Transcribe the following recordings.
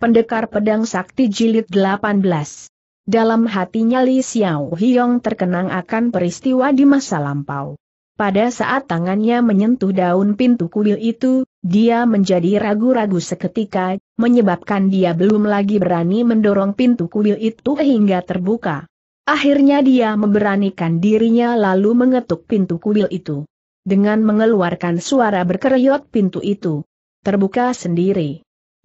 Pendekar Pedang Sakti Jilid 18 Dalam hatinya Li Xiao Hiong terkenang akan peristiwa di masa lampau. Pada saat tangannya menyentuh daun pintu kuil itu, dia menjadi ragu-ragu seketika, menyebabkan dia belum lagi berani mendorong pintu kuil itu hingga terbuka. Akhirnya dia memberanikan dirinya lalu mengetuk pintu kuil itu. Dengan mengeluarkan suara berkeriot pintu itu terbuka sendiri.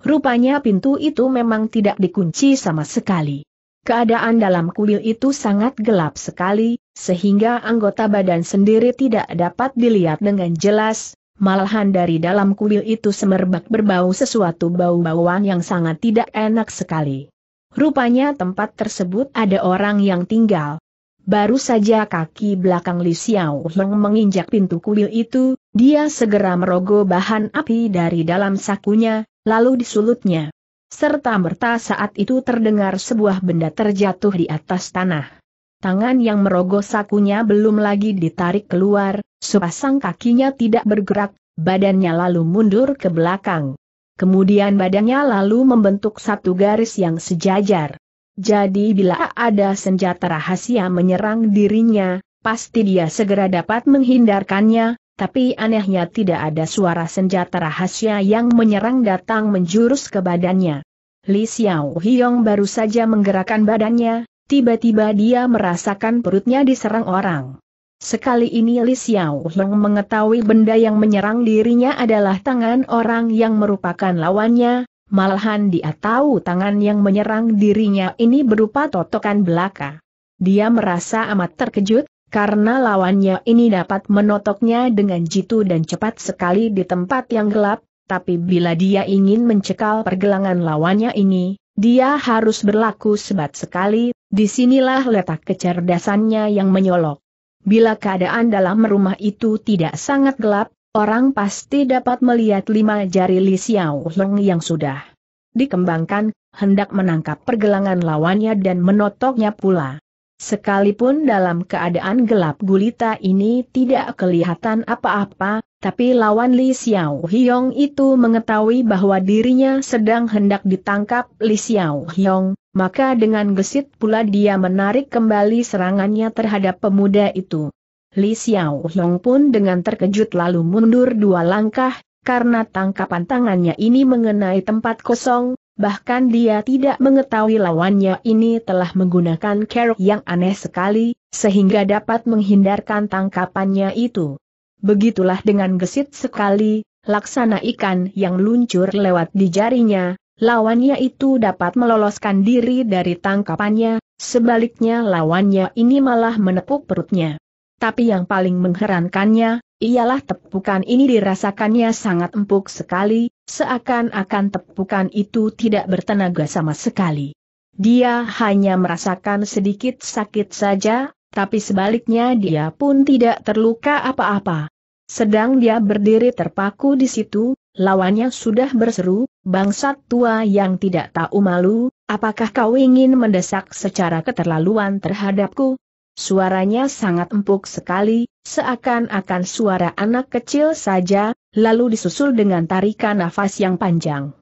Rupanya pintu itu memang tidak dikunci sama sekali. Keadaan dalam kuil itu sangat gelap sekali, sehingga anggota badan sendiri tidak dapat dilihat dengan jelas, malahan dari dalam kuil itu semerbak berbau sesuatu bau-bauan yang sangat tidak enak sekali. Rupanya tempat tersebut ada orang yang tinggal. Baru saja kaki belakang Li Xiao Heng menginjak pintu kuil itu, dia segera merogoh bahan api dari dalam sakunya, lalu disulutnya. Serta merta saat itu terdengar sebuah benda terjatuh di atas tanah. Tangan yang merogoh sakunya belum lagi ditarik keluar, sepasang kakinya tidak bergerak, badannya lalu mundur ke belakang. Kemudian badannya lalu membentuk satu garis yang sejajar. Jadi bila ada senjata rahasia menyerang dirinya, pasti dia segera dapat menghindarkannya, tapi anehnya tidak ada suara senjata rahasia yang menyerang datang menjurus ke badannya. Li Xiao Hiong baru saja menggerakkan badannya, tiba-tiba dia merasakan perutnya diserang orang. Sekali ini Li Xiao Hiong mengetahui benda yang menyerang dirinya adalah tangan orang yang merupakan lawannya, malahan dia tahu tangan yang menyerang dirinya ini berupa totokan belaka. Dia merasa amat terkejut, karena lawannya ini dapat menotoknya dengan jitu dan cepat sekali di tempat yang gelap, tapi bila dia ingin mencekal pergelangan lawannya ini, dia harus berlaku sebat sekali, disinilah letak kecerdasannya yang menyolok. Bila keadaan dalam rumah itu tidak sangat gelap, orang pasti dapat melihat lima jari Li Xiao Long yang sudah dikembangkan, hendak menangkap pergelangan lawannya dan menotoknya pula. Sekalipun dalam keadaan gelap gulita ini tidak kelihatan apa-apa, tapi lawan Li Xiao Hiong itu mengetahui bahwa dirinya sedang hendak ditangkap Li Xiao Hiong, maka dengan gesit pula dia menarik kembali serangannya terhadap pemuda itu. Li Xiao Hiong pun dengan terkejut lalu mundur dua langkah, karena tangkapan tangannya ini mengenai tempat kosong, bahkan dia tidak mengetahui lawannya ini telah menggunakan kerok yang aneh sekali, sehingga dapat menghindarkan tangkapannya itu. Begitulah dengan gesit sekali, laksana ikan yang luncur lewat di jarinya, lawannya itu dapat meloloskan diri dari tangkapannya, sebaliknya lawannya ini malah menepuk perutnya. Tapi yang paling mengherankannya, ialah tepukan ini dirasakannya sangat empuk sekali, Seakan-akan tepukan itu tidak bertenaga sama sekali. Dia hanya merasakan sedikit sakit saja, tapi sebaliknya dia pun tidak terluka apa-apa. Sedang dia berdiri terpaku di situ, lawannya sudah berseru, bangsat tua yang tidak tahu malu, apakah kau ingin mendesak secara keterlaluan terhadapku? Suaranya sangat empuk sekali, seakan-akan suara anak kecil saja, lalu disusul dengan tarikan nafas yang panjang.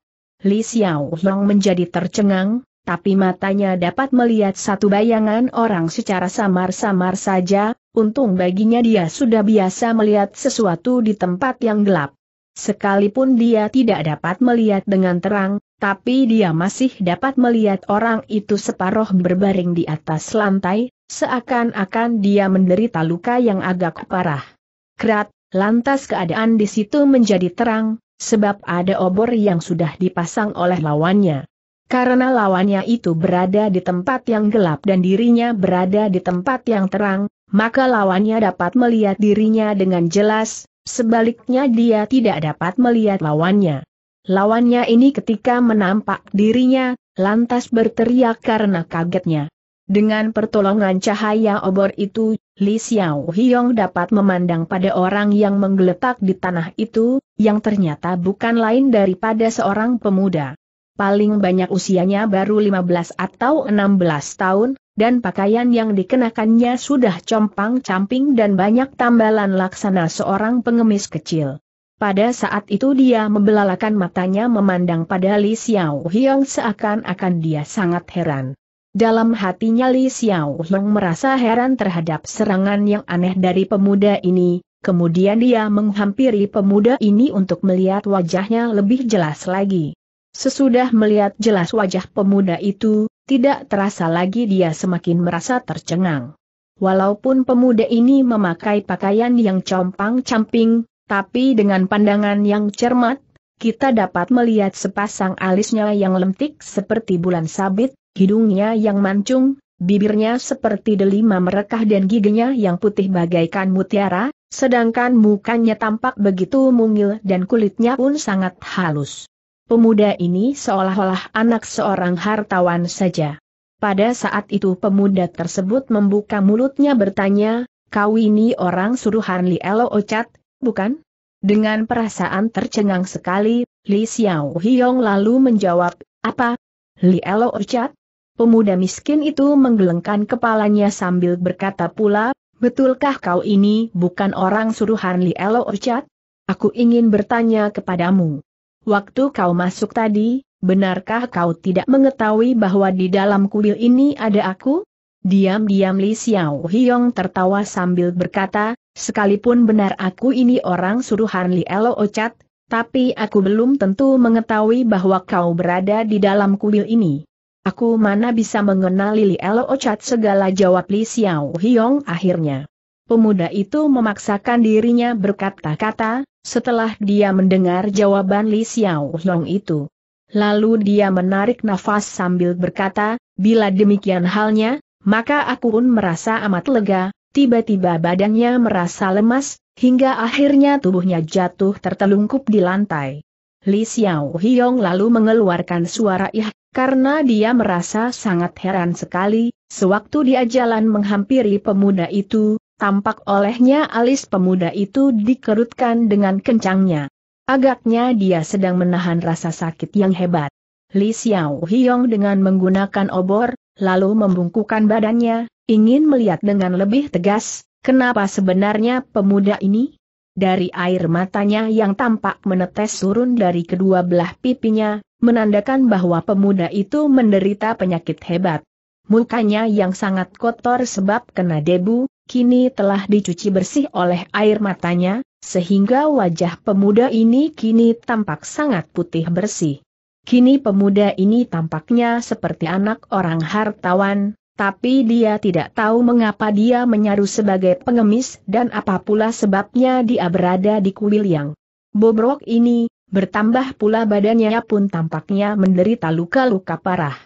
Li Xiao menjadi tercengang, tapi matanya dapat melihat satu bayangan orang secara samar-samar saja, untung baginya dia sudah biasa melihat sesuatu di tempat yang gelap. Sekalipun dia tidak dapat melihat dengan terang, tapi dia masih dapat melihat orang itu separoh berbaring di atas lantai, seakan-akan dia menderita luka yang agak parah. Krat, Lantas keadaan di situ menjadi terang, sebab ada obor yang sudah dipasang oleh lawannya. Karena lawannya itu berada di tempat yang gelap dan dirinya berada di tempat yang terang, maka lawannya dapat melihat dirinya dengan jelas, sebaliknya dia tidak dapat melihat lawannya. Lawannya ini ketika menampak dirinya, lantas berteriak karena kagetnya. Dengan pertolongan cahaya obor itu, Li Xiao Hiong dapat memandang pada orang yang menggeletak di tanah itu, yang ternyata bukan lain daripada seorang pemuda. Paling banyak usianya baru 15 atau 16 tahun, dan pakaian yang dikenakannya sudah compang-camping dan banyak tambalan laksana seorang pengemis kecil. Pada saat itu dia membelalakan matanya memandang pada Li Xiao Hiong seakan-akan dia sangat heran. Dalam hatinya Li Xiao Hong merasa heran terhadap serangan yang aneh dari pemuda ini, kemudian dia menghampiri pemuda ini untuk melihat wajahnya lebih jelas lagi. Sesudah melihat jelas wajah pemuda itu, tidak terasa lagi dia semakin merasa tercengang. Walaupun pemuda ini memakai pakaian yang compang-camping, tapi dengan pandangan yang cermat, kita dapat melihat sepasang alisnya yang lentik seperti bulan sabit, Hidungnya yang mancung, bibirnya seperti delima merekah dan giginya yang putih bagaikan mutiara, sedangkan mukanya tampak begitu mungil dan kulitnya pun sangat halus. Pemuda ini seolah-olah anak seorang hartawan saja. Pada saat itu pemuda tersebut membuka mulutnya bertanya, kau ini orang suruhan Li Elo Ocat, bukan? Dengan perasaan tercengang sekali, Li Xiao Hiong lalu menjawab, apa? Li Elo Ocat? Pemuda miskin itu menggelengkan kepalanya sambil berkata pula, Betulkah kau ini bukan orang suruhan Li Elo Orchard? Aku ingin bertanya kepadamu. Waktu kau masuk tadi, benarkah kau tidak mengetahui bahwa di dalam kuil ini ada aku? Diam-diam Li Xiao Hiong tertawa sambil berkata, sekalipun benar aku ini orang suruhan Li Elo Orchard, tapi aku belum tentu mengetahui bahwa kau berada di dalam kuil ini. Aku mana bisa mengenal Lili Elo Ocat segala jawab Li Xiao Hiong akhirnya. Pemuda itu memaksakan dirinya berkata-kata, setelah dia mendengar jawaban Li Xiao Hiong itu. Lalu dia menarik nafas sambil berkata, bila demikian halnya, maka aku pun merasa amat lega, tiba-tiba badannya merasa lemas, hingga akhirnya tubuhnya jatuh tertelungkup di lantai. Li Xiao Hiong lalu mengeluarkan suara ih, karena dia merasa sangat heran sekali, sewaktu dia jalan menghampiri pemuda itu, tampak olehnya alis pemuda itu dikerutkan dengan kencangnya. Agaknya dia sedang menahan rasa sakit yang hebat. Li Xiao Hiong dengan menggunakan obor, lalu membungkukan badannya, ingin melihat dengan lebih tegas, kenapa sebenarnya pemuda ini? Dari air matanya yang tampak menetes turun dari kedua belah pipinya, menandakan bahwa pemuda itu menderita penyakit hebat. Mukanya yang sangat kotor sebab kena debu, kini telah dicuci bersih oleh air matanya, sehingga wajah pemuda ini kini tampak sangat putih bersih. Kini pemuda ini tampaknya seperti anak orang hartawan, tapi dia tidak tahu mengapa dia menyaru sebagai pengemis dan apa pula sebabnya dia berada di kuil yang bobrok ini, bertambah pula badannya pun tampaknya menderita luka-luka parah.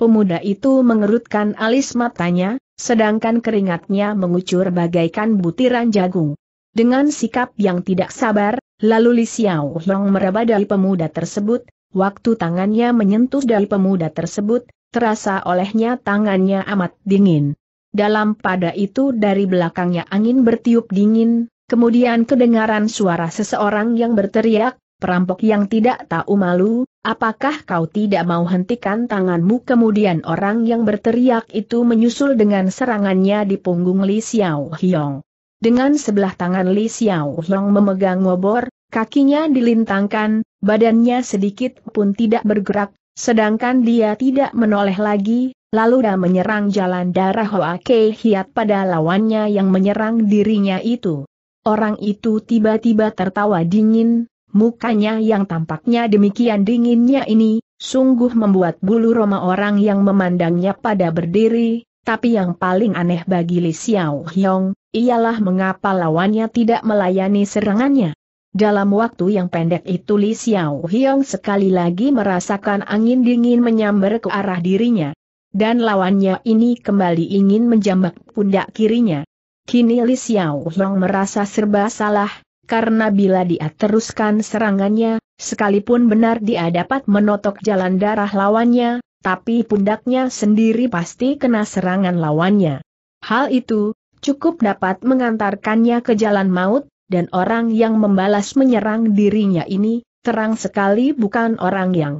Pemuda itu mengerutkan alis matanya, sedangkan keringatnya mengucur bagaikan butiran jagung. Dengan sikap yang tidak sabar, lalu Li Xiao Long meraba dari pemuda tersebut, waktu tangannya menyentuh dari pemuda tersebut, terasa olehnya tangannya amat dingin. Dalam pada itu dari belakangnya angin bertiup dingin, kemudian kedengaran suara seseorang yang berteriak, perampok yang tidak tahu malu, apakah kau tidak mau hentikan tanganmu? Kemudian orang yang berteriak itu menyusul dengan serangannya di punggung Li Xiao Hiong. Dengan sebelah tangan Li Xiao Hiong memegang ngobor, kakinya dilintangkan, badannya sedikit pun tidak bergerak, Sedangkan dia tidak menoleh lagi, lalu dia menyerang jalan darah Hoa Kei Hiat pada lawannya yang menyerang dirinya itu. Orang itu tiba-tiba tertawa dingin, mukanya yang tampaknya demikian dinginnya ini, sungguh membuat bulu roma orang yang memandangnya pada berdiri, tapi yang paling aneh bagi Li Xiao Hyong, ialah mengapa lawannya tidak melayani serangannya. Dalam waktu yang pendek itu Li Xiao Hiong sekali lagi merasakan angin dingin menyambar ke arah dirinya. Dan lawannya ini kembali ingin menjambak pundak kirinya. Kini Li Xiao Hiong merasa serba salah, karena bila dia teruskan serangannya, sekalipun benar dia dapat menotok jalan darah lawannya, tapi pundaknya sendiri pasti kena serangan lawannya. Hal itu, cukup dapat mengantarkannya ke jalan maut, dan orang yang membalas menyerang dirinya ini, terang sekali bukan orang yang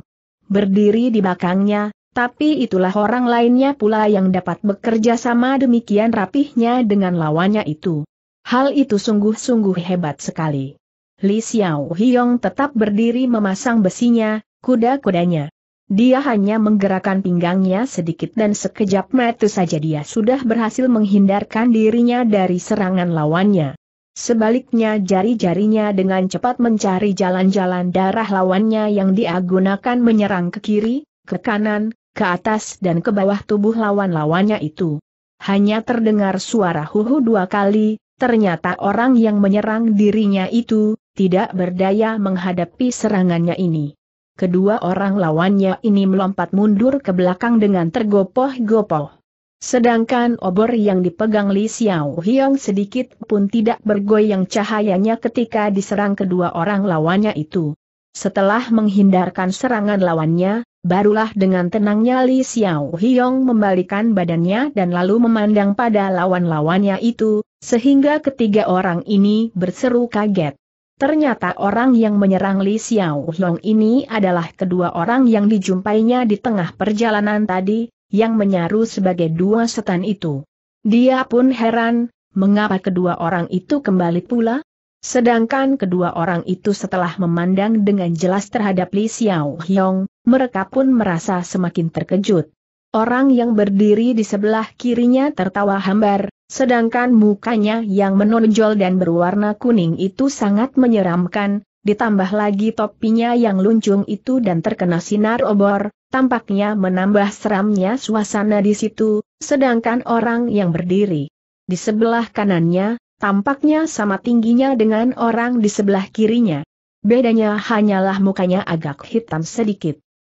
berdiri di belakangnya, tapi itulah orang lainnya pula yang dapat bekerja sama demikian rapihnya dengan lawannya itu. Hal itu sungguh-sungguh hebat sekali. Li Xiao Hiong tetap berdiri memasang besinya, kuda-kudanya. Dia hanya menggerakkan pinggangnya sedikit dan sekejap mata saja dia sudah berhasil menghindarkan dirinya dari serangan lawannya. Sebaliknya jari-jarinya dengan cepat mencari jalan-jalan darah lawannya yang diagunakan menyerang ke kiri, ke kanan, ke atas dan ke bawah tubuh lawan-lawannya itu. Hanya terdengar suara huhu dua kali, ternyata orang yang menyerang dirinya itu, tidak berdaya menghadapi serangannya ini. Kedua orang lawannya ini melompat mundur ke belakang dengan tergopoh-gopoh. Sedangkan obor yang dipegang Li Xiao Hiong sedikit pun tidak bergoyang cahayanya ketika diserang kedua orang lawannya itu. Setelah menghindarkan serangan lawannya, barulah dengan tenangnya Li Xiao Hiong membalikan badannya dan lalu memandang pada lawan-lawannya itu, sehingga ketiga orang ini berseru kaget. Ternyata orang yang menyerang Li Xiao Hiong ini adalah kedua orang yang dijumpainya di tengah perjalanan tadi, yang menyaru sebagai dua setan itu. Dia pun heran, mengapa kedua orang itu kembali pula? Sedangkan kedua orang itu setelah memandang dengan jelas terhadap Li Xiao Hyong, mereka pun merasa semakin terkejut. Orang yang berdiri di sebelah kirinya tertawa hambar, sedangkan mukanya yang menonjol dan berwarna kuning itu sangat menyeramkan, ditambah lagi topinya yang luncung itu dan terkena sinar obor, tampaknya menambah seramnya suasana di situ, sedangkan orang yang berdiri di sebelah kanannya, tampaknya sama tingginya dengan orang di sebelah kirinya. Bedanya hanyalah mukanya agak hitam sedikit.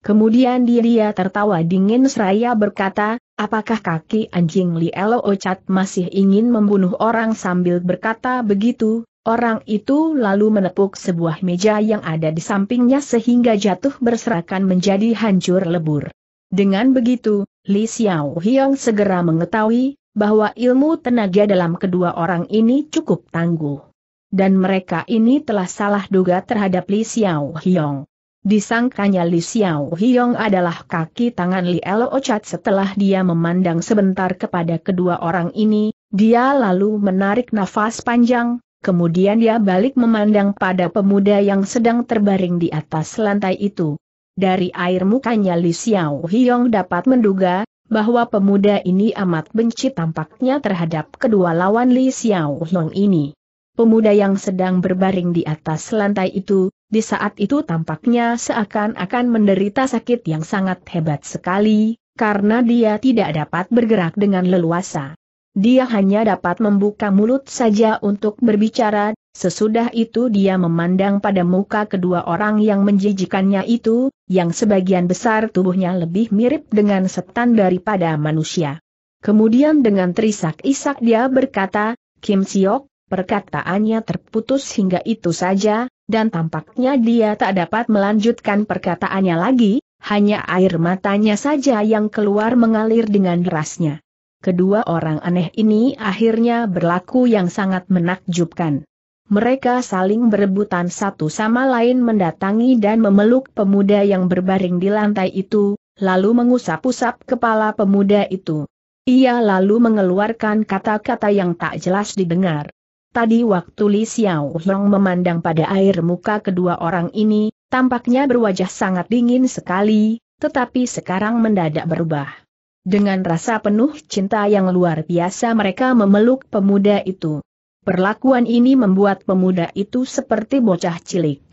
Kemudian dia tertawa dingin seraya berkata, apakah kaki anjing Li Elo Ocat masih ingin membunuh orang sambil berkata begitu, Orang itu lalu menepuk sebuah meja yang ada di sampingnya sehingga jatuh berserakan menjadi hancur lebur. Dengan begitu, Li Xiao Hiong segera mengetahui bahwa ilmu tenaga dalam kedua orang ini cukup tangguh. Dan mereka ini telah salah duga terhadap Li Xiao Hiong. Disangkanya Li Xiao Hiong adalah kaki tangan Li El Ocat. setelah dia memandang sebentar kepada kedua orang ini, dia lalu menarik nafas panjang, kemudian dia balik memandang pada pemuda yang sedang terbaring di atas lantai itu. Dari air mukanya Li Xiao Hiong dapat menduga, bahwa pemuda ini amat benci tampaknya terhadap kedua lawan Li Xiao Long ini. Pemuda yang sedang berbaring di atas lantai itu, di saat itu tampaknya seakan-akan menderita sakit yang sangat hebat sekali, karena dia tidak dapat bergerak dengan leluasa. Dia hanya dapat membuka mulut saja untuk berbicara, sesudah itu dia memandang pada muka kedua orang yang menjijikannya itu, yang sebagian besar tubuhnya lebih mirip dengan setan daripada manusia. Kemudian dengan terisak-isak dia berkata, Kim Siok, perkataannya terputus hingga itu saja, dan tampaknya dia tak dapat melanjutkan perkataannya lagi, hanya air matanya saja yang keluar mengalir dengan derasnya kedua orang aneh ini akhirnya berlaku yang sangat menakjubkan. Mereka saling berebutan satu sama lain mendatangi dan memeluk pemuda yang berbaring di lantai itu, lalu mengusap-usap kepala pemuda itu. Ia lalu mengeluarkan kata-kata yang tak jelas didengar. Tadi waktu Li Xiao Hong memandang pada air muka kedua orang ini, tampaknya berwajah sangat dingin sekali, tetapi sekarang mendadak berubah. Dengan rasa penuh cinta yang luar biasa mereka memeluk pemuda itu. Perlakuan ini membuat pemuda itu seperti bocah cilik.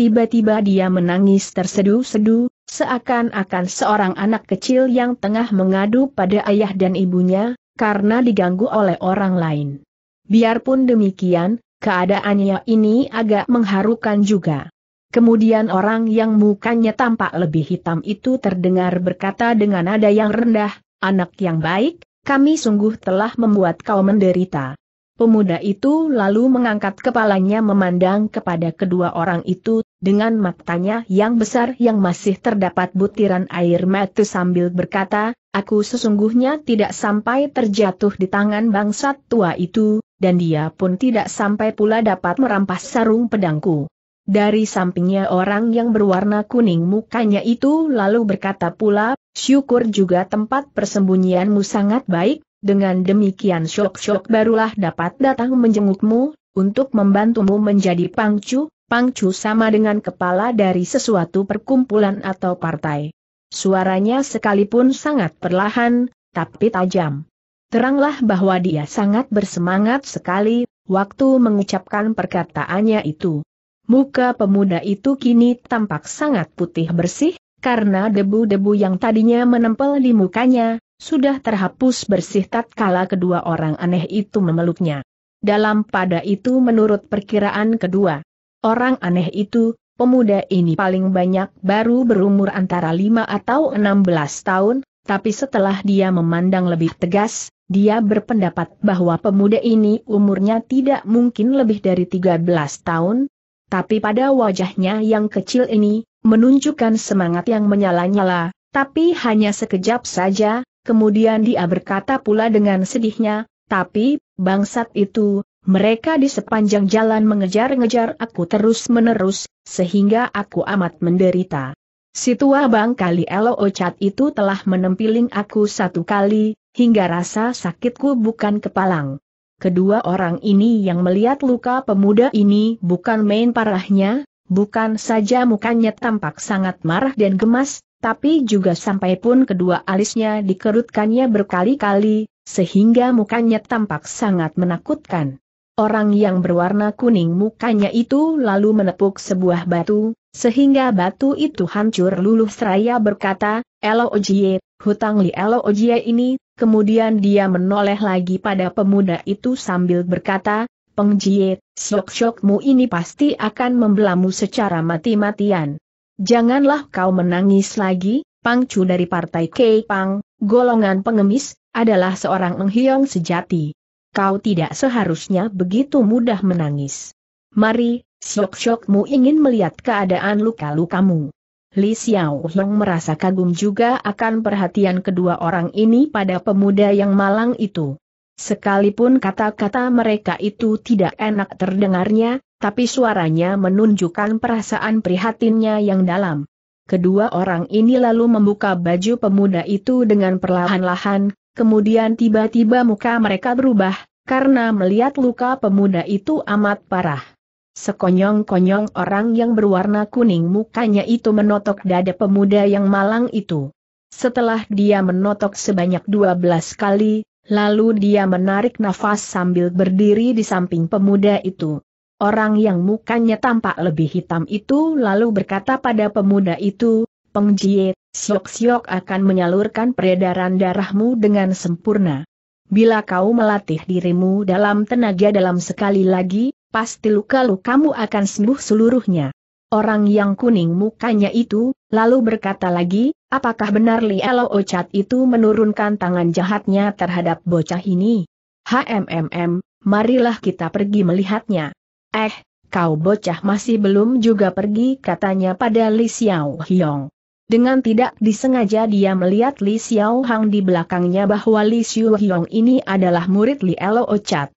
Tiba-tiba dia menangis tersedu-sedu, seakan-akan seorang anak kecil yang tengah mengadu pada ayah dan ibunya, karena diganggu oleh orang lain. Biarpun demikian, keadaannya ini agak mengharukan juga. Kemudian orang yang mukanya tampak lebih hitam itu terdengar berkata dengan nada yang rendah, anak yang baik, kami sungguh telah membuat kau menderita. Pemuda itu lalu mengangkat kepalanya memandang kepada kedua orang itu, dengan matanya yang besar yang masih terdapat butiran air mata sambil berkata, aku sesungguhnya tidak sampai terjatuh di tangan bangsat tua itu, dan dia pun tidak sampai pula dapat merampas sarung pedangku. Dari sampingnya orang yang berwarna kuning mukanya itu lalu berkata pula, syukur juga tempat persembunyianmu sangat baik, dengan demikian syok-syok barulah dapat datang menjengukmu, untuk membantumu menjadi pangcu, pangcu sama dengan kepala dari sesuatu perkumpulan atau partai. Suaranya sekalipun sangat perlahan, tapi tajam. Teranglah bahwa dia sangat bersemangat sekali, waktu mengucapkan perkataannya itu. Muka pemuda itu kini tampak sangat putih bersih, karena debu-debu yang tadinya menempel di mukanya, sudah terhapus bersih tatkala kedua orang aneh itu memeluknya. Dalam pada itu menurut perkiraan kedua orang aneh itu, pemuda ini paling banyak baru berumur antara 5 atau 16 tahun, tapi setelah dia memandang lebih tegas, dia berpendapat bahwa pemuda ini umurnya tidak mungkin lebih dari 13 tahun, tapi pada wajahnya yang kecil ini, menunjukkan semangat yang menyala-nyala, tapi hanya sekejap saja, kemudian dia berkata pula dengan sedihnya, tapi, bangsat itu, mereka di sepanjang jalan mengejar-ngejar aku terus-menerus, sehingga aku amat menderita. Si bang kali elo ocat itu telah menempiling aku satu kali, hingga rasa sakitku bukan kepalang kedua orang ini yang melihat luka pemuda ini bukan main parahnya, bukan saja mukanya tampak sangat marah dan gemas, tapi juga sampai pun kedua alisnya dikerutkannya berkali-kali, sehingga mukanya tampak sangat menakutkan. Orang yang berwarna kuning mukanya itu lalu menepuk sebuah batu, sehingga batu itu hancur luluh seraya berkata, Elo ojiet hutang Li Elo Ojie ini, kemudian dia menoleh lagi pada pemuda itu sambil berkata, Peng Jie, syok-syokmu ini pasti akan membelamu secara mati-matian. Janganlah kau menangis lagi, Pang Chu dari Partai Kei Pang, golongan pengemis, adalah seorang menghiong sejati. Kau tidak seharusnya begitu mudah menangis. Mari, syok-syokmu ingin melihat keadaan luka-lukamu. Li Xiao Hong merasa kagum juga akan perhatian kedua orang ini pada pemuda yang malang itu. Sekalipun kata-kata mereka itu tidak enak terdengarnya, tapi suaranya menunjukkan perasaan prihatinnya yang dalam. Kedua orang ini lalu membuka baju pemuda itu dengan perlahan-lahan, kemudian tiba-tiba muka mereka berubah, karena melihat luka pemuda itu amat parah. Sekonyong-konyong orang yang berwarna kuning mukanya itu menotok dada pemuda yang malang itu. Setelah dia menotok sebanyak 12 kali, lalu dia menarik nafas sambil berdiri di samping pemuda itu. Orang yang mukanya tampak lebih hitam itu lalu berkata pada pemuda itu, Pengjie, siok-siok akan menyalurkan peredaran darahmu dengan sempurna. Bila kau melatih dirimu dalam tenaga dalam sekali lagi, pasti luka kamu akan sembuh seluruhnya. Orang yang kuning mukanya itu, lalu berkata lagi, apakah benar Li Elo Ocat itu menurunkan tangan jahatnya terhadap bocah ini? HMMM, marilah kita pergi melihatnya. Eh, kau bocah masih belum juga pergi katanya pada Li Xiao Hiong. Dengan tidak disengaja dia melihat Li Xiao Hang di belakangnya bahwa Li Xiao Hiong ini adalah murid Li Elo Ocat.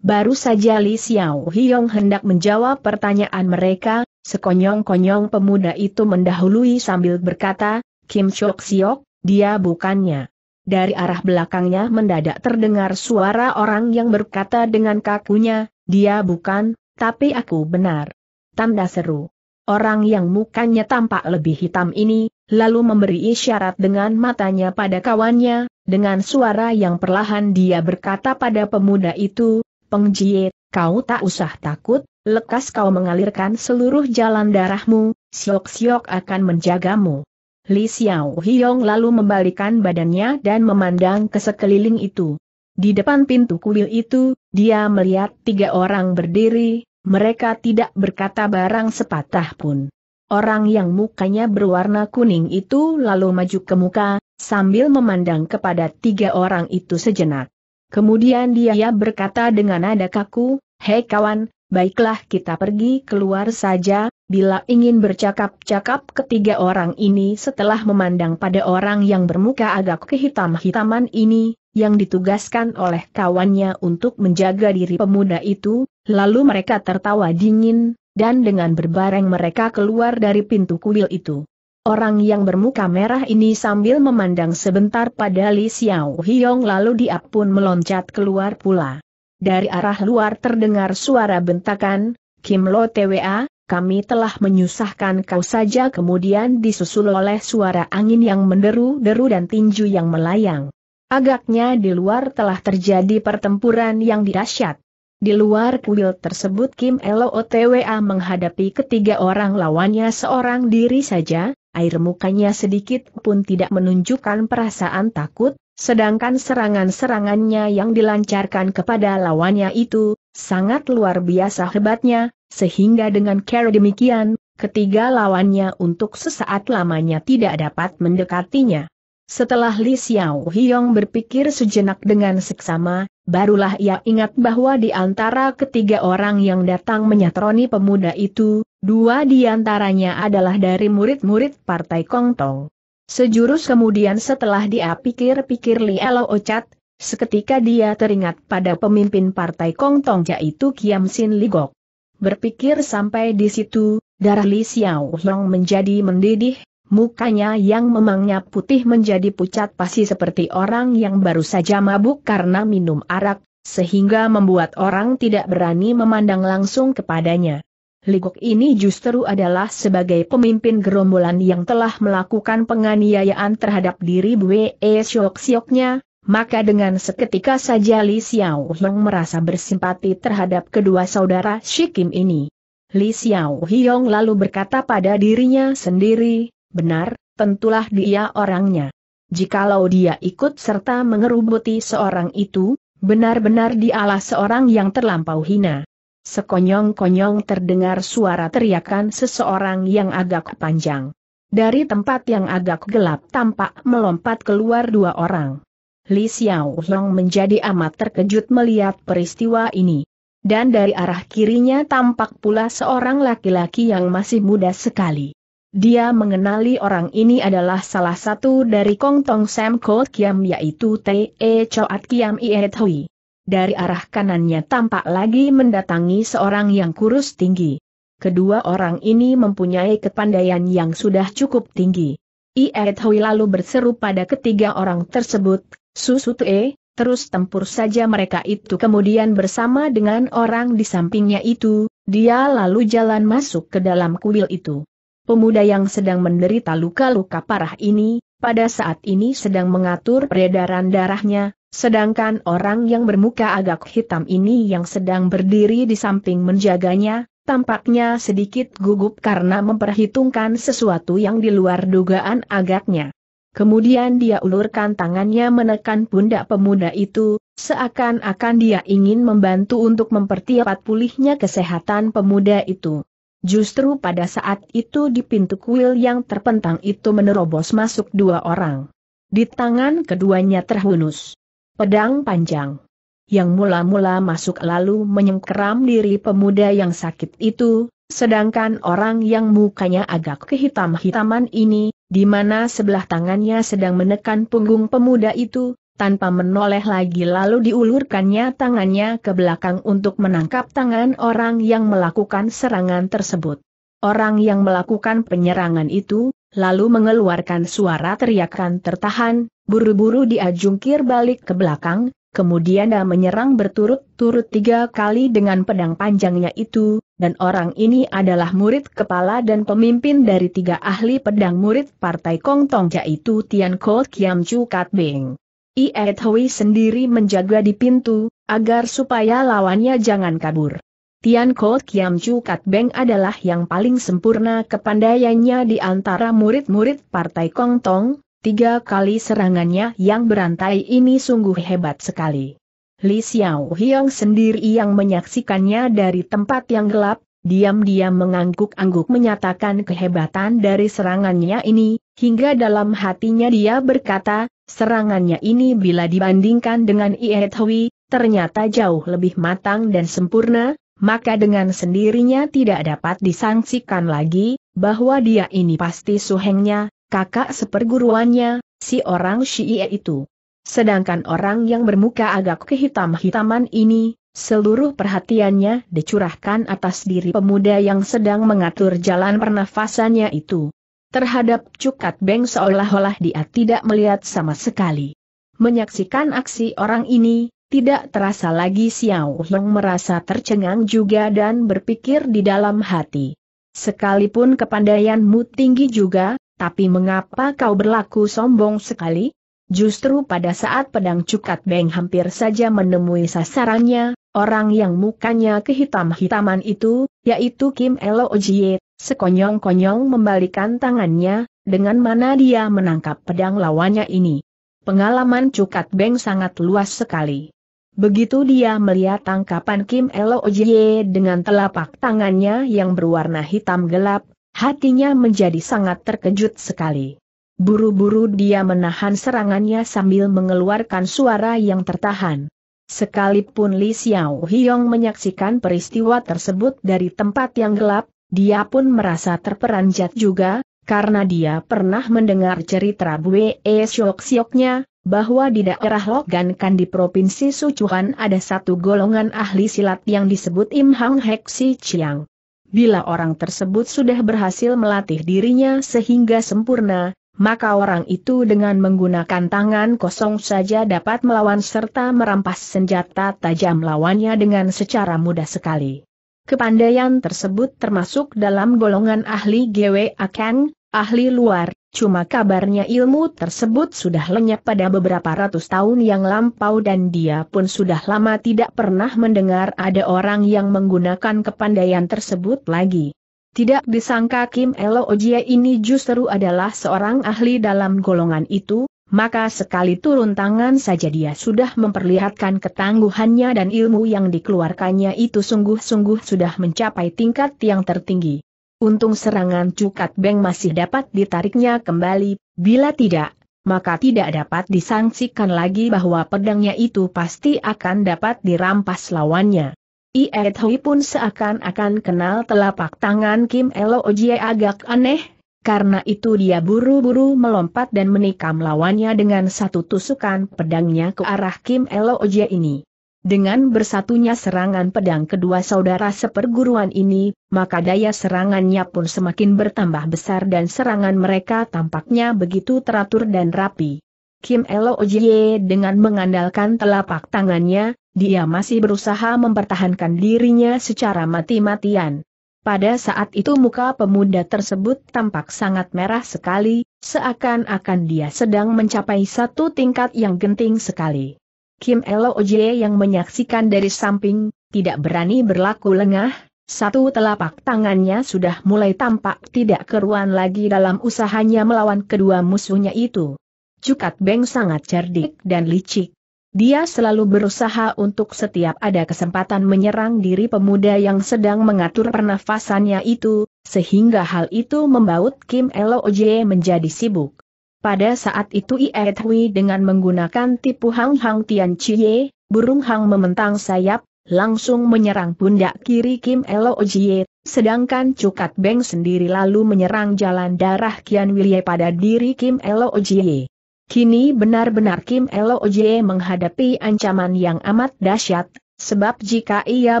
Baru saja Li Xiao Hiong hendak menjawab pertanyaan mereka, sekonyong-konyong pemuda itu mendahului sambil berkata, Kim Chok Siok, dia bukannya. Dari arah belakangnya mendadak terdengar suara orang yang berkata dengan kakunya, dia bukan, tapi aku benar. Tanda seru. Orang yang mukanya tampak lebih hitam ini, lalu memberi isyarat dengan matanya pada kawannya, dengan suara yang perlahan dia berkata pada pemuda itu, Jie, kau tak usah takut, lekas kau mengalirkan seluruh jalan darahmu, siok-siok akan menjagamu. Li Xiao Hiong lalu membalikan badannya dan memandang ke sekeliling itu. Di depan pintu kuil itu, dia melihat tiga orang berdiri, mereka tidak berkata barang sepatah pun. Orang yang mukanya berwarna kuning itu lalu maju ke muka, sambil memandang kepada tiga orang itu sejenak. Kemudian dia berkata dengan nada kaku, Hei kawan, baiklah kita pergi keluar saja, bila ingin bercakap-cakap ketiga orang ini setelah memandang pada orang yang bermuka agak kehitam-hitaman ini, yang ditugaskan oleh kawannya untuk menjaga diri pemuda itu, lalu mereka tertawa dingin, dan dengan berbareng mereka keluar dari pintu kuil itu. Orang yang bermuka merah ini sambil memandang sebentar pada Li Xiao Hiong lalu dia pun meloncat keluar pula. Dari arah luar terdengar suara bentakan, Kim Lo TWA, kami telah menyusahkan kau saja kemudian disusul oleh suara angin yang menderu-deru dan tinju yang melayang. Agaknya di luar telah terjadi pertempuran yang dahsyat. Di luar kuil tersebut Kim Lo Twa menghadapi ketiga orang lawannya seorang diri saja, air mukanya sedikit pun tidak menunjukkan perasaan takut, sedangkan serangan-serangannya yang dilancarkan kepada lawannya itu, sangat luar biasa hebatnya, sehingga dengan cara demikian, ketiga lawannya untuk sesaat lamanya tidak dapat mendekatinya. Setelah Li Xiao Hiong berpikir sejenak dengan seksama, barulah ia ingat bahwa di antara ketiga orang yang datang menyatroni pemuda itu, dua di antaranya adalah dari murid-murid Partai Kongtong. Sejurus kemudian setelah dia pikir-pikir Li Elo Ocat, seketika dia teringat pada pemimpin Partai Kongtong yaitu Kiam Sin Ligok. Berpikir sampai di situ, darah Li Xiao Hiong menjadi mendidih, Mukanya yang memangnya putih menjadi pucat pasi seperti orang yang baru saja mabuk karena minum arak, sehingga membuat orang tidak berani memandang langsung kepadanya. Ligok ini justru adalah sebagai pemimpin gerombolan yang telah melakukan penganiayaan terhadap diri e Siok-sioknya, maka dengan seketika saja Li Xiao Hyong merasa bersimpati terhadap kedua saudara Shikim ini. Li Xiao Hiong lalu berkata pada dirinya sendiri, Benar, tentulah dia orangnya. Jikalau dia ikut serta mengerubuti seorang itu, benar-benar dialah seorang yang terlampau hina. Sekonyong-konyong terdengar suara teriakan seseorang yang agak panjang. Dari tempat yang agak gelap tampak melompat keluar dua orang. Li Xiao Hong menjadi amat terkejut melihat peristiwa ini. Dan dari arah kirinya tampak pula seorang laki-laki yang masih muda sekali. Dia mengenali orang ini adalah salah satu dari Kong Tong Sam Kiam yaitu Te e Choat Kiam Iet Hui. Dari arah kanannya tampak lagi mendatangi seorang yang kurus tinggi. Kedua orang ini mempunyai kepandaian yang sudah cukup tinggi. Iet Hui lalu berseru pada ketiga orang tersebut, Susu Te, terus tempur saja mereka itu kemudian bersama dengan orang di sampingnya itu, dia lalu jalan masuk ke dalam kuil itu. Pemuda yang sedang menderita luka-luka parah ini, pada saat ini sedang mengatur peredaran darahnya, sedangkan orang yang bermuka agak hitam ini yang sedang berdiri di samping menjaganya, tampaknya sedikit gugup karena memperhitungkan sesuatu yang di luar dugaan agaknya. Kemudian dia ulurkan tangannya menekan pundak pemuda itu, seakan-akan dia ingin membantu untuk mempertiapat pulihnya kesehatan pemuda itu. Justru pada saat itu di pintu kuil yang terpentang itu menerobos masuk dua orang. Di tangan keduanya terhunus. Pedang panjang. Yang mula-mula masuk lalu menyengkeram diri pemuda yang sakit itu, sedangkan orang yang mukanya agak kehitam-hitaman ini, di mana sebelah tangannya sedang menekan punggung pemuda itu, tanpa menoleh lagi lalu diulurkannya tangannya ke belakang untuk menangkap tangan orang yang melakukan serangan tersebut. Orang yang melakukan penyerangan itu, lalu mengeluarkan suara teriakan tertahan, buru-buru diajungkir balik ke belakang, kemudian dia menyerang berturut-turut tiga kali dengan pedang panjangnya itu, dan orang ini adalah murid kepala dan pemimpin dari tiga ahli pedang murid Partai Kongtong yaitu Tian Kou Kiam Chu Kat Beng. Hui sendiri menjaga di pintu, agar supaya lawannya jangan kabur. Tian Ko Kiam Chu Kat Beng adalah yang paling sempurna kepandaiannya di antara murid-murid Partai Kong Tong, tiga kali serangannya yang berantai ini sungguh hebat sekali. Li Xiao Hiong sendiri yang menyaksikannya dari tempat yang gelap, diam-diam mengangguk-angguk menyatakan kehebatan dari serangannya ini, hingga dalam hatinya dia berkata, Serangannya ini bila dibandingkan dengan Hui, ternyata jauh lebih matang dan sempurna, maka dengan sendirinya tidak dapat disangsikan lagi, bahwa dia ini pasti suhengnya, kakak seperguruannya, si orang Syi'ie itu. Sedangkan orang yang bermuka agak kehitam-hitaman ini, seluruh perhatiannya dicurahkan atas diri pemuda yang sedang mengatur jalan pernafasannya itu. Terhadap Cukat Beng seolah-olah dia tidak melihat sama sekali. Menyaksikan aksi orang ini, tidak terasa lagi Xiao Hong merasa tercengang juga dan berpikir di dalam hati. Sekalipun kepandaianmu tinggi juga, tapi mengapa kau berlaku sombong sekali? Justru pada saat pedang cukat Beng hampir saja menemui sasarannya, orang yang mukanya kehitam-hitaman itu, yaitu Kim Elo Ojie, sekonyong-konyong membalikan tangannya, dengan mana dia menangkap pedang lawannya ini. Pengalaman Cukat Beng sangat luas sekali. Begitu dia melihat tangkapan Kim Elo Ojie dengan telapak tangannya yang berwarna hitam gelap, hatinya menjadi sangat terkejut sekali. Buru-buru dia menahan serangannya sambil mengeluarkan suara yang tertahan. Sekalipun Li Xiao Hiong menyaksikan peristiwa tersebut dari tempat yang gelap, dia pun merasa terperanjat juga, karena dia pernah mendengar cerita Bue E Syok Syoknya, bahwa di daerah Logan kan di Provinsi Sucuhan ada satu golongan ahli silat yang disebut Im Hang Hek Si Chiang. Bila orang tersebut sudah berhasil melatih dirinya sehingga sempurna, maka orang itu dengan menggunakan tangan kosong saja dapat melawan serta merampas senjata tajam lawannya dengan secara mudah sekali. Kepandaian tersebut termasuk dalam golongan ahli GW Akan, ahli luar, cuma kabarnya ilmu tersebut sudah lenyap pada beberapa ratus tahun yang lampau dan dia pun sudah lama tidak pernah mendengar ada orang yang menggunakan kepandaian tersebut lagi. Tidak disangka Kim Elo Ojia ini justru adalah seorang ahli dalam golongan itu, maka sekali turun tangan saja dia sudah memperlihatkan ketangguhannya dan ilmu yang dikeluarkannya itu sungguh-sungguh sudah mencapai tingkat yang tertinggi. Untung serangan Cukat Beng masih dapat ditariknya kembali, bila tidak, maka tidak dapat disangsikan lagi bahwa pedangnya itu pasti akan dapat dirampas lawannya. Ied Hui pun seakan-akan kenal telapak tangan Kim Elo Ojie agak aneh, karena itu dia buru-buru melompat dan menikam lawannya dengan satu tusukan pedangnya ke arah Kim Oje ini. Dengan bersatunya serangan pedang kedua saudara seperguruan ini, maka daya serangannya pun semakin bertambah besar dan serangan mereka tampaknya begitu teratur dan rapi. Kim Elo Oje dengan mengandalkan telapak tangannya, dia masih berusaha mempertahankan dirinya secara mati-matian. Pada saat itu muka pemuda tersebut tampak sangat merah sekali, seakan-akan dia sedang mencapai satu tingkat yang genting sekali. Kim Elo Oje yang menyaksikan dari samping, tidak berani berlaku lengah, satu telapak tangannya sudah mulai tampak tidak keruan lagi dalam usahanya melawan kedua musuhnya itu. Cukat Beng sangat cerdik dan licik, dia selalu berusaha untuk setiap ada kesempatan menyerang diri pemuda yang sedang mengatur pernafasannya itu, sehingga hal itu membaut Kim Loj menjadi sibuk. Pada saat itu Ie Hui dengan menggunakan tipu Hang Hang Tian Chie, burung hang mementang sayap, langsung menyerang pundak kiri Kim Loj, sedangkan Cukat Beng sendiri lalu menyerang jalan darah Kian Wilie pada diri Kim Loj. Kini benar-benar Kim Loj menghadapi ancaman yang amat dahsyat, sebab jika ia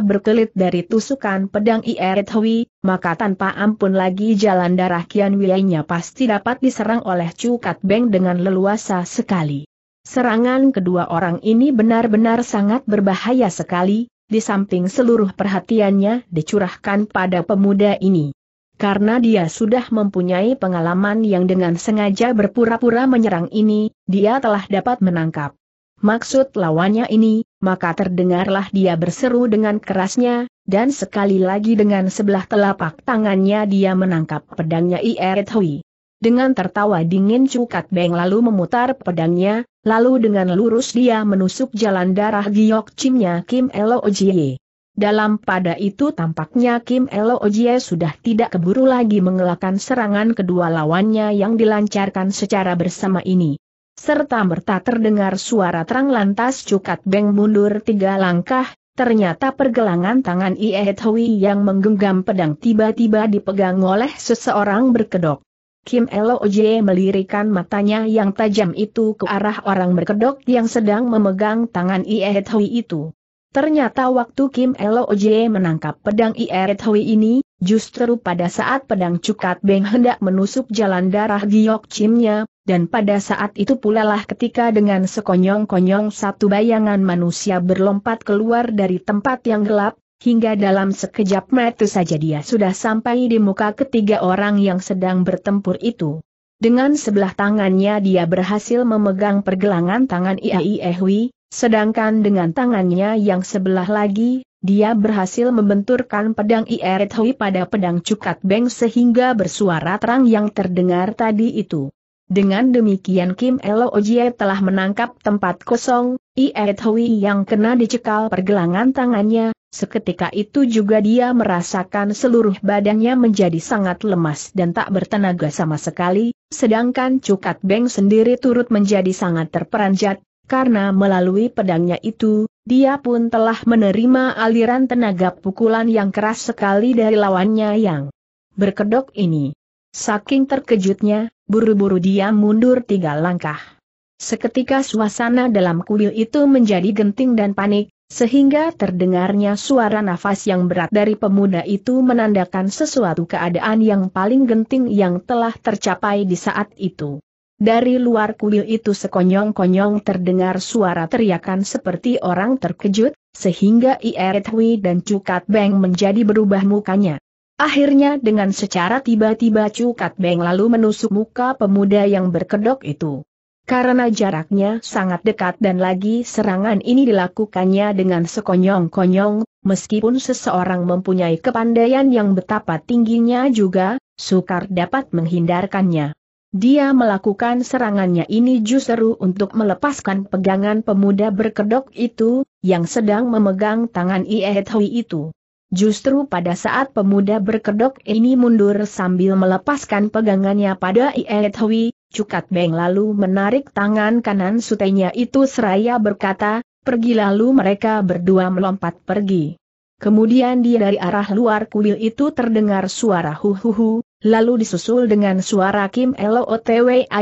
berkelit dari tusukan pedang Ieret Hui, maka tanpa ampun lagi jalan darah Kian wilayahnya pasti dapat diserang oleh Cukat Beng dengan leluasa sekali. Serangan kedua orang ini benar-benar sangat berbahaya sekali, di samping seluruh perhatiannya dicurahkan pada pemuda ini. Karena dia sudah mempunyai pengalaman yang dengan sengaja berpura-pura menyerang ini, dia telah dapat menangkap maksud lawannya ini, maka terdengarlah dia berseru dengan kerasnya, dan sekali lagi dengan sebelah telapak tangannya dia menangkap pedangnya Ieret Hui. Dengan tertawa dingin Cukat Beng lalu memutar pedangnya, lalu dengan lurus dia menusuk jalan darah giok cimnya Kim Elo Ojie. Dalam pada itu tampaknya Kim Elo Ojie sudah tidak keburu lagi mengelakkan serangan kedua lawannya yang dilancarkan secara bersama ini. Serta merta terdengar suara terang lantas cukat Beng mundur tiga langkah, ternyata pergelangan tangan Ie yang menggenggam pedang tiba-tiba dipegang oleh seseorang berkedok. Kim Elo Ojie melirikan matanya yang tajam itu ke arah orang berkedok yang sedang memegang tangan Ie itu. Ternyata waktu Kim Loj menangkap pedang Ieret Hui ini, justru pada saat pedang Cukat Beng hendak menusuk jalan darah Giok Chimnya, dan pada saat itu pula lah ketika dengan sekonyong-konyong satu bayangan manusia berlompat keluar dari tempat yang gelap, hingga dalam sekejap mata saja dia sudah sampai di muka ketiga orang yang sedang bertempur itu. Dengan sebelah tangannya dia berhasil memegang pergelangan tangan Iai Ehui, Sedangkan dengan tangannya yang sebelah lagi, dia berhasil membenturkan pedang Ieret Hui pada pedang Cukat Beng sehingga bersuara terang yang terdengar tadi itu. Dengan demikian Kim Elo Ojie telah menangkap tempat kosong, Ieret Hui yang kena dicekal pergelangan tangannya, seketika itu juga dia merasakan seluruh badannya menjadi sangat lemas dan tak bertenaga sama sekali, sedangkan Cukat Beng sendiri turut menjadi sangat terperanjat, karena melalui pedangnya itu, dia pun telah menerima aliran tenaga pukulan yang keras sekali dari lawannya yang berkedok ini. Saking terkejutnya, buru-buru dia mundur tiga langkah. Seketika suasana dalam kuil itu menjadi genting dan panik, sehingga terdengarnya suara nafas yang berat dari pemuda itu menandakan sesuatu keadaan yang paling genting yang telah tercapai di saat itu. Dari luar kuil itu sekonyong-konyong terdengar suara teriakan seperti orang terkejut, sehingga Iertwi dan Cukat Beng menjadi berubah mukanya. Akhirnya dengan secara tiba-tiba Cukat Beng lalu menusuk muka pemuda yang berkedok itu. Karena jaraknya sangat dekat dan lagi serangan ini dilakukannya dengan sekonyong-konyong, meskipun seseorang mempunyai kepandaian yang betapa tingginya juga, sukar dapat menghindarkannya. Dia melakukan serangannya ini justru untuk melepaskan pegangan pemuda berkedok itu, yang sedang memegang tangan Iet itu. Justru pada saat pemuda berkedok ini mundur sambil melepaskan pegangannya pada Iet Hui, Cukat Beng lalu menarik tangan kanan sutenya itu seraya berkata, pergi lalu mereka berdua melompat pergi. Kemudian dia dari arah luar kuil itu terdengar suara hu hu hu lalu disusul dengan suara Kim Elo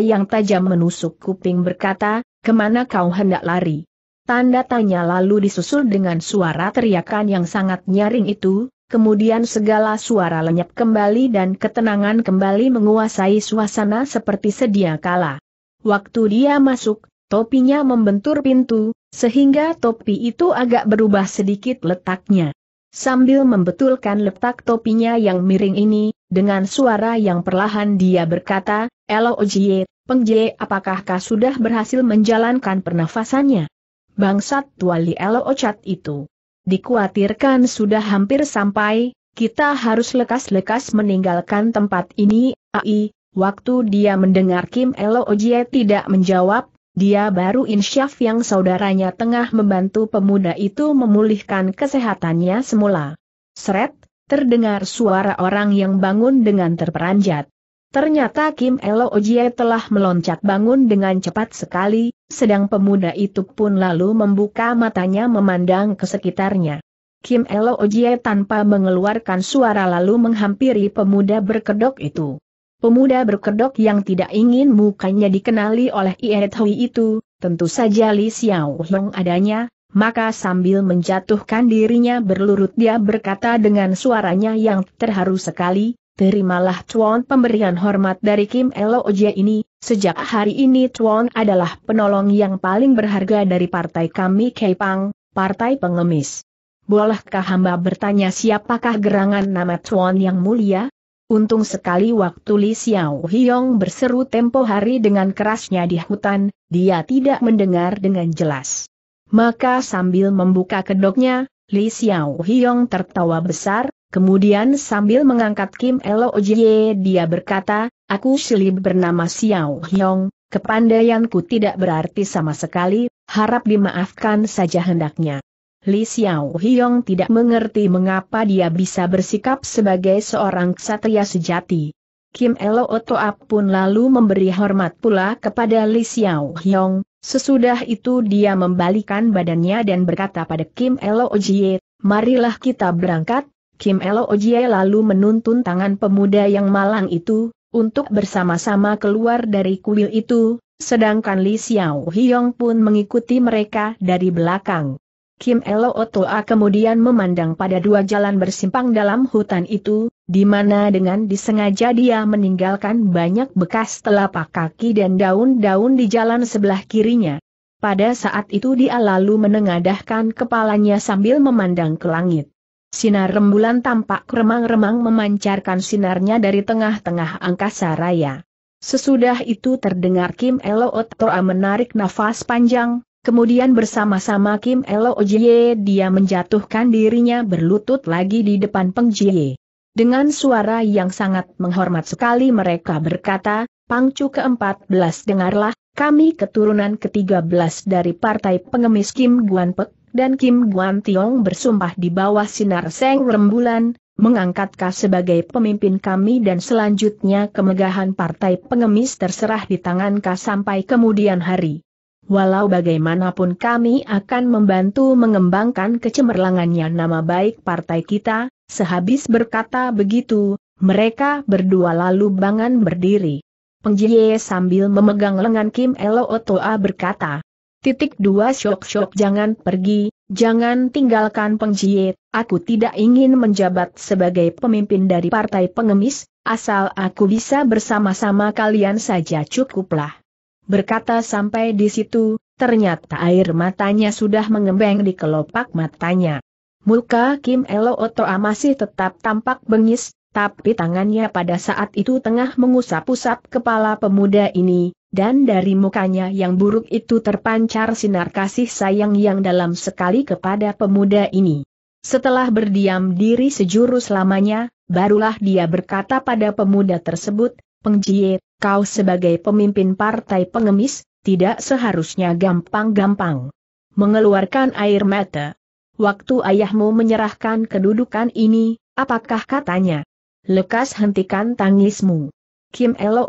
yang tajam menusuk kuping berkata, kemana kau hendak lari? Tanda tanya lalu disusul dengan suara teriakan yang sangat nyaring itu, kemudian segala suara lenyap kembali dan ketenangan kembali menguasai suasana seperti sedia kala. Waktu dia masuk, topinya membentur pintu, sehingga topi itu agak berubah sedikit letaknya. Sambil membetulkan letak topinya yang miring ini, dengan suara yang perlahan dia berkata, Elo Ojiye, Pengjie apakah kau sudah berhasil menjalankan pernafasannya? Bangsat tuali Elo Ocat itu. Dikuatirkan sudah hampir sampai, kita harus lekas-lekas meninggalkan tempat ini, ai, waktu dia mendengar Kim Elo Ojiye tidak menjawab, dia baru insyaf yang saudaranya tengah membantu pemuda itu memulihkan kesehatannya semula. Seret, terdengar suara orang yang bangun dengan terperanjat. Ternyata Kim Elo Ojie telah meloncat bangun dengan cepat sekali, sedang pemuda itu pun lalu membuka matanya memandang ke sekitarnya. Kim Elo Ojie tanpa mengeluarkan suara lalu menghampiri pemuda berkedok itu. Pemuda berkedok yang tidak ingin mukanya dikenali oleh Iet Hui itu, tentu saja Li Xiao Hong adanya, maka sambil menjatuhkan dirinya berlurut dia berkata dengan suaranya yang terharu sekali, Terimalah Tuan pemberian hormat dari Kim Eloje ini, sejak hari ini Tuan adalah penolong yang paling berharga dari partai kami Kepang, partai pengemis. Bolehkah hamba bertanya siapakah gerangan nama Tuan yang mulia? Untung sekali waktu Li Xiao Hiong berseru tempo hari dengan kerasnya di hutan, dia tidak mendengar dengan jelas. Maka sambil membuka kedoknya, Li Xiao Hiong tertawa besar, kemudian sambil mengangkat Kim Elo Jie dia berkata, aku silib bernama Xiao Hiong, kepandaianku tidak berarti sama sekali, harap dimaafkan saja hendaknya. Li Xiao Hiong tidak mengerti mengapa dia bisa bersikap sebagai seorang ksatria sejati. Kim Elo Toap pun lalu memberi hormat pula kepada Li Xiao Hyong, sesudah itu dia membalikan badannya dan berkata pada Kim Elo Ojie, marilah kita berangkat, Kim Elo Ojie lalu menuntun tangan pemuda yang malang itu, untuk bersama-sama keluar dari kuil itu, sedangkan Li Xiao Hyong pun mengikuti mereka dari belakang. Kim Elo Otoa kemudian memandang pada dua jalan bersimpang dalam hutan itu, di mana dengan disengaja dia meninggalkan banyak bekas telapak kaki dan daun-daun di jalan sebelah kirinya. Pada saat itu dia lalu menengadahkan kepalanya sambil memandang ke langit. Sinar rembulan tampak remang-remang memancarkan sinarnya dari tengah-tengah angkasa raya. Sesudah itu terdengar Kim Elo Otoa menarik nafas panjang, Kemudian bersama-sama Kim Elo Oje dia menjatuhkan dirinya berlutut lagi di depan Peng Jie. Dengan suara yang sangat menghormat sekali mereka berkata, Pangcu ke-14 dengarlah, kami keturunan ke-13 dari partai pengemis Kim Guan Pek dan Kim Guan Tiong bersumpah di bawah sinar Seng Rembulan, mengangkat kah sebagai pemimpin kami dan selanjutnya kemegahan partai pengemis terserah di tangan kah sampai kemudian hari. Walau bagaimanapun kami akan membantu mengembangkan kecemerlangannya nama baik partai kita, Sehabis berkata begitu, mereka berdua lalu bangan berdiri. Pengjie sambil memegang lengan Kim Elo Otoa berkata, Titik dua syok-syok jangan pergi, jangan tinggalkan Pengjie. aku tidak ingin menjabat sebagai pemimpin dari partai pengemis, asal aku bisa bersama-sama kalian saja cukuplah. Berkata sampai di situ, ternyata air matanya sudah mengembang di kelopak matanya. Muka Kim Elo Otoa masih tetap tampak bengis, tapi tangannya pada saat itu tengah mengusap-usap kepala pemuda ini, dan dari mukanya yang buruk itu terpancar sinar kasih sayang yang dalam sekali kepada pemuda ini. Setelah berdiam diri sejurus lamanya, barulah dia berkata pada pemuda tersebut, Pengjie, kau sebagai pemimpin partai pengemis, tidak seharusnya gampang-gampang mengeluarkan air mata waktu ayahmu menyerahkan kedudukan ini, apakah katanya? Lekas hentikan tangismu. Kim Elo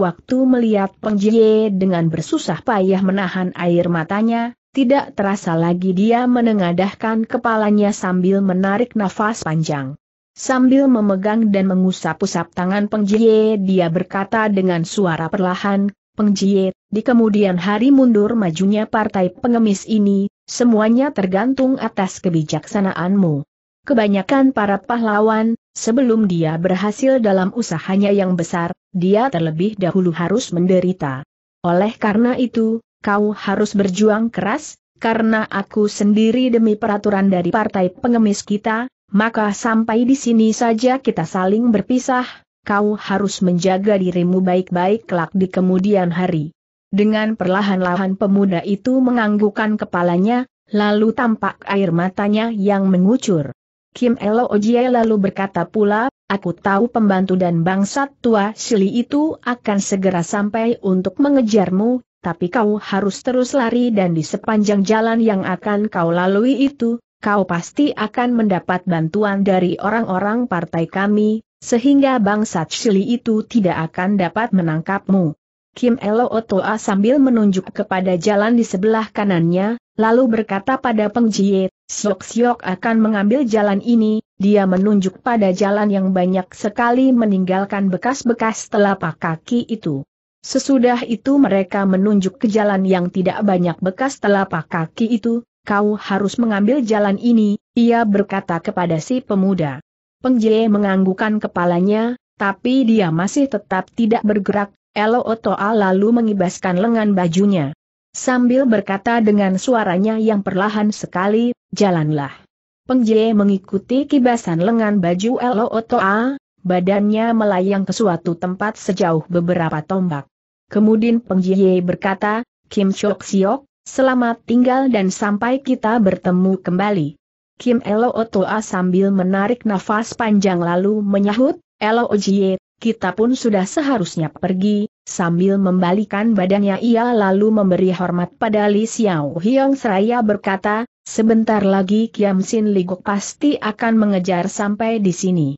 waktu melihat Peng Jie dengan bersusah payah menahan air matanya, tidak terasa lagi dia menengadahkan kepalanya sambil menarik nafas panjang. Sambil memegang dan mengusap-usap tangan Peng Jie dia berkata dengan suara perlahan, Peng Jie, di kemudian hari mundur majunya partai pengemis ini, Semuanya tergantung atas kebijaksanaanmu. Kebanyakan para pahlawan, sebelum dia berhasil dalam usahanya yang besar, dia terlebih dahulu harus menderita. Oleh karena itu, kau harus berjuang keras, karena aku sendiri demi peraturan dari partai pengemis kita, maka sampai di sini saja kita saling berpisah, kau harus menjaga dirimu baik-baik kelak di kemudian hari. Dengan perlahan-lahan pemuda itu menganggukkan kepalanya, lalu tampak air matanya yang mengucur. Kim Elo Ojie lalu berkata pula, aku tahu pembantu dan bangsat tua Sili itu akan segera sampai untuk mengejarmu, tapi kau harus terus lari dan di sepanjang jalan yang akan kau lalui itu, kau pasti akan mendapat bantuan dari orang-orang partai kami, sehingga bangsat Sili itu tidak akan dapat menangkapmu. Kim Elo Otoa sambil menunjuk kepada jalan di sebelah kanannya, lalu berkata pada Peng Jie, Siok Siok akan mengambil jalan ini, dia menunjuk pada jalan yang banyak sekali meninggalkan bekas-bekas telapak kaki itu. Sesudah itu mereka menunjuk ke jalan yang tidak banyak bekas telapak kaki itu, kau harus mengambil jalan ini, ia berkata kepada si pemuda. Peng Jie menganggukkan kepalanya, tapi dia masih tetap tidak bergerak, Elo Otoa lalu mengibaskan lengan bajunya. Sambil berkata dengan suaranya yang perlahan sekali, jalanlah. Pengje mengikuti kibasan lengan baju Elo Otoa, badannya melayang ke suatu tempat sejauh beberapa tombak. Kemudian Pengje berkata, Kim Chok Siok, selamat tinggal dan sampai kita bertemu kembali. Kim Elo Otoa sambil menarik nafas panjang lalu menyahut, Elo Ojie, kita pun sudah seharusnya pergi, sambil membalikan badannya ia lalu memberi hormat pada Li Xiao Hiong seraya berkata, sebentar lagi Kiam Sin Liguk pasti akan mengejar sampai di sini.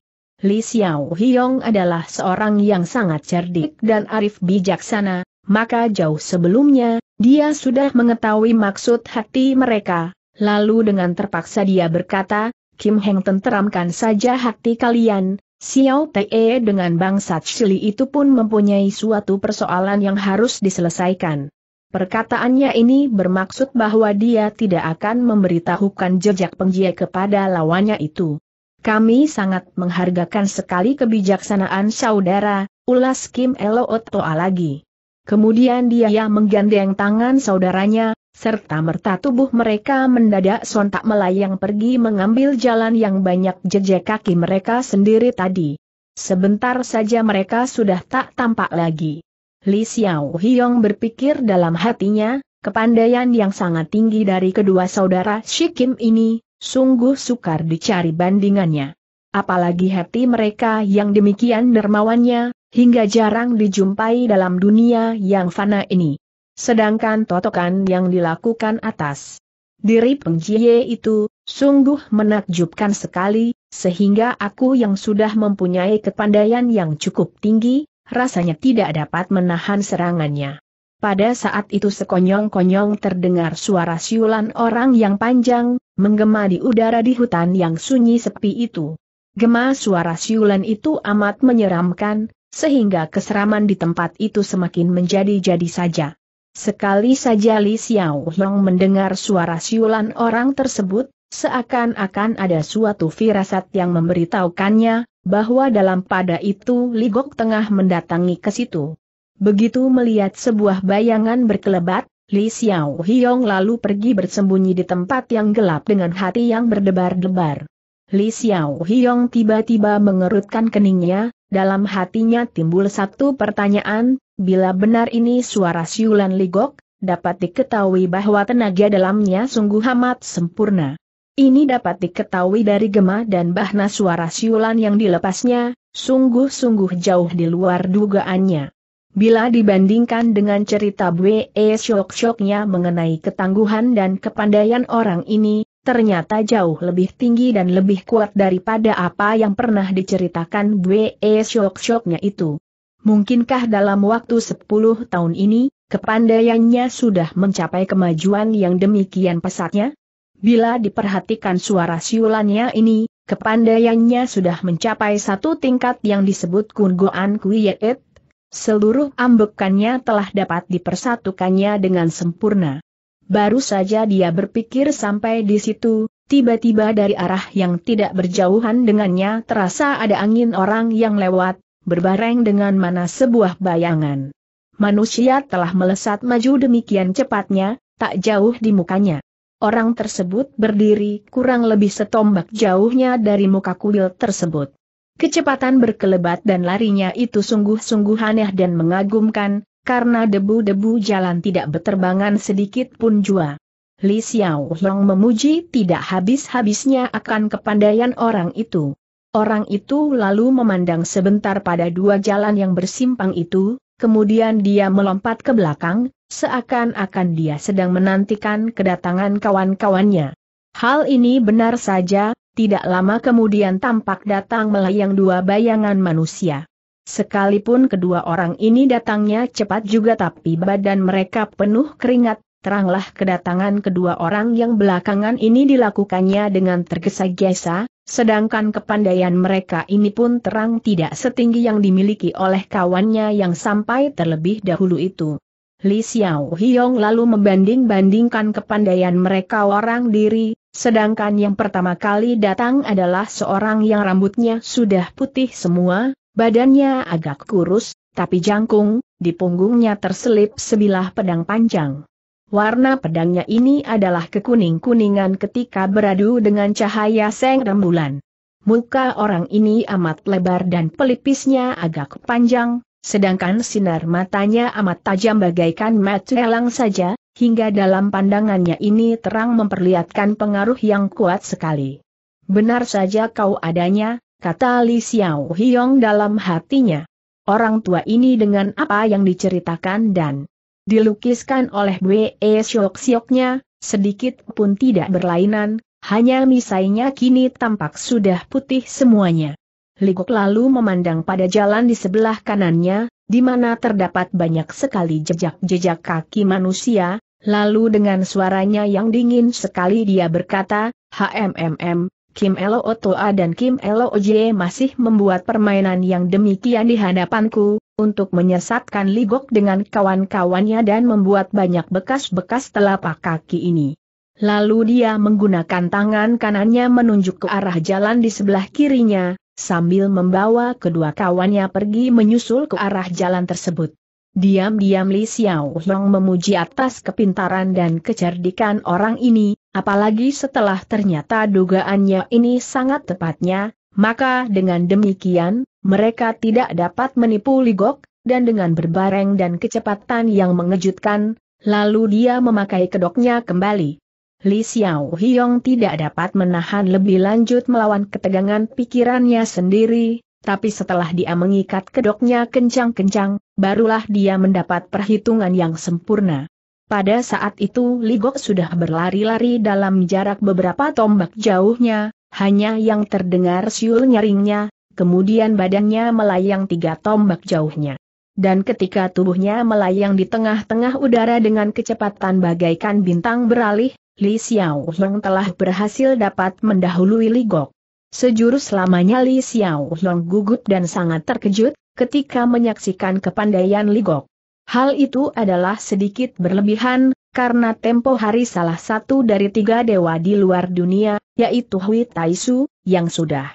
Li Xiao Hiong adalah seorang yang sangat cerdik dan arif bijaksana, maka jauh sebelumnya, dia sudah mengetahui maksud hati mereka, lalu dengan terpaksa dia berkata, Kim Heng tenteramkan saja hati kalian, Xiao Te dengan bangsa Chili itu pun mempunyai suatu persoalan yang harus diselesaikan. Perkataannya ini bermaksud bahwa dia tidak akan memberitahukan jejak penggiat kepada lawannya itu. Kami sangat menghargakan sekali kebijaksanaan saudara, ulas Kim Elo Otoa lagi. Kemudian dia menggandeng tangan saudaranya, serta merta tubuh mereka mendadak sontak melayang pergi mengambil jalan yang banyak jejak kaki mereka sendiri tadi. Sebentar saja mereka sudah tak tampak lagi. Li Xiao Hiong berpikir dalam hatinya, kepandaian yang sangat tinggi dari kedua saudara Shikim ini, sungguh sukar dicari bandingannya apalagi hati mereka yang demikian dermawannya, hingga jarang dijumpai dalam dunia yang fana ini. Sedangkan totokan yang dilakukan atas diri pengjie itu, sungguh menakjubkan sekali, sehingga aku yang sudah mempunyai kepandaian yang cukup tinggi, rasanya tidak dapat menahan serangannya. Pada saat itu sekonyong-konyong terdengar suara siulan orang yang panjang, menggema di udara di hutan yang sunyi sepi itu. Gema suara siulan itu amat menyeramkan, sehingga keseraman di tempat itu semakin menjadi-jadi saja. Sekali saja Li Xiao Long mendengar suara siulan orang tersebut, seakan-akan ada suatu firasat yang memberitahukannya, bahwa dalam pada itu Li Gok tengah mendatangi ke situ. Begitu melihat sebuah bayangan berkelebat, Li Xiao Hiong lalu pergi bersembunyi di tempat yang gelap dengan hati yang berdebar-debar. Li Xiao Hiong tiba-tiba mengerutkan keningnya, dalam hatinya timbul satu pertanyaan, bila benar ini suara siulan ligok, dapat diketahui bahwa tenaga dalamnya sungguh amat sempurna. Ini dapat diketahui dari gema dan bahna suara siulan yang dilepasnya, sungguh-sungguh jauh di luar dugaannya. Bila dibandingkan dengan cerita Bwe Syok-syoknya mengenai ketangguhan dan kepandaian orang ini, ternyata jauh lebih tinggi dan lebih kuat daripada apa yang pernah diceritakan Bwe Shok-shoknya itu. Mungkinkah dalam waktu 10 tahun ini, kepandaiannya sudah mencapai kemajuan yang demikian pesatnya? Bila diperhatikan suara siulannya ini, kepandaiannya sudah mencapai satu tingkat yang disebut Kungoan Kuiyeet. seluruh ambekannya telah dapat dipersatukannya dengan sempurna. Baru saja dia berpikir sampai di situ, tiba-tiba dari arah yang tidak berjauhan dengannya terasa ada angin orang yang lewat, berbareng dengan mana sebuah bayangan. Manusia telah melesat maju demikian cepatnya, tak jauh di mukanya. Orang tersebut berdiri kurang lebih setombak jauhnya dari muka kuil tersebut. Kecepatan berkelebat dan larinya itu sungguh-sungguh aneh dan mengagumkan, karena debu-debu jalan tidak berterbangan sedikit pun jua. Li Xiao Hong memuji tidak habis-habisnya akan kepandaian orang itu. Orang itu lalu memandang sebentar pada dua jalan yang bersimpang itu, kemudian dia melompat ke belakang, seakan-akan dia sedang menantikan kedatangan kawan-kawannya. Hal ini benar saja, tidak lama kemudian tampak datang melayang dua bayangan manusia. Sekalipun kedua orang ini datangnya cepat juga tapi badan mereka penuh keringat, teranglah kedatangan kedua orang yang belakangan ini dilakukannya dengan tergesa-gesa, sedangkan kepandaian mereka ini pun terang tidak setinggi yang dimiliki oleh kawannya yang sampai terlebih dahulu itu. Li Xiao Hiong lalu membanding-bandingkan kepandaian mereka orang diri, sedangkan yang pertama kali datang adalah seorang yang rambutnya sudah putih semua, Badannya agak kurus, tapi jangkung, di punggungnya terselip sebilah pedang panjang. Warna pedangnya ini adalah kekuning-kuningan ketika beradu dengan cahaya seng rembulan. Muka orang ini amat lebar dan pelipisnya agak panjang, sedangkan sinar matanya amat tajam bagaikan mata elang saja, hingga dalam pandangannya ini terang memperlihatkan pengaruh yang kuat sekali. Benar saja kau adanya, kata Li Xiao Hiong dalam hatinya. Orang tua ini dengan apa yang diceritakan dan dilukiskan oleh Bwe e siok Sioknya sedikit pun tidak berlainan, hanya misainya kini tampak sudah putih semuanya. Li Ligok lalu memandang pada jalan di sebelah kanannya, di mana terdapat banyak sekali jejak-jejak kaki manusia, lalu dengan suaranya yang dingin sekali dia berkata, HMMM, Kim Elo Otoa dan Kim Elo Oje masih membuat permainan yang demikian di hadapanku, untuk menyesatkan Ligok dengan kawan-kawannya dan membuat banyak bekas-bekas telapak kaki ini. Lalu dia menggunakan tangan kanannya menunjuk ke arah jalan di sebelah kirinya, sambil membawa kedua kawannya pergi menyusul ke arah jalan tersebut. Diam-diam Li Xiao hong memuji atas kepintaran dan kecerdikan orang ini, apalagi setelah ternyata dugaannya ini sangat tepatnya, maka dengan demikian, mereka tidak dapat menipu Ligok, dan dengan berbareng dan kecepatan yang mengejutkan, lalu dia memakai kedoknya kembali. Li Xiao tidak dapat menahan lebih lanjut melawan ketegangan pikirannya sendiri, tapi setelah dia mengikat kedoknya kencang-kencang, barulah dia mendapat perhitungan yang sempurna. Pada saat itu Ligok sudah berlari-lari dalam jarak beberapa tombak jauhnya, hanya yang terdengar siul nyaringnya, kemudian badannya melayang tiga tombak jauhnya. Dan ketika tubuhnya melayang di tengah-tengah udara dengan kecepatan bagaikan bintang beralih, Li Xiao Hong telah berhasil dapat mendahului Ligok. Sejurus lamanya Li Xiao Long gugup dan sangat terkejut, ketika menyaksikan kepandaian Li Gok. Hal itu adalah sedikit berlebihan, karena tempo hari salah satu dari tiga dewa di luar dunia, yaitu Hui Taisu, yang sudah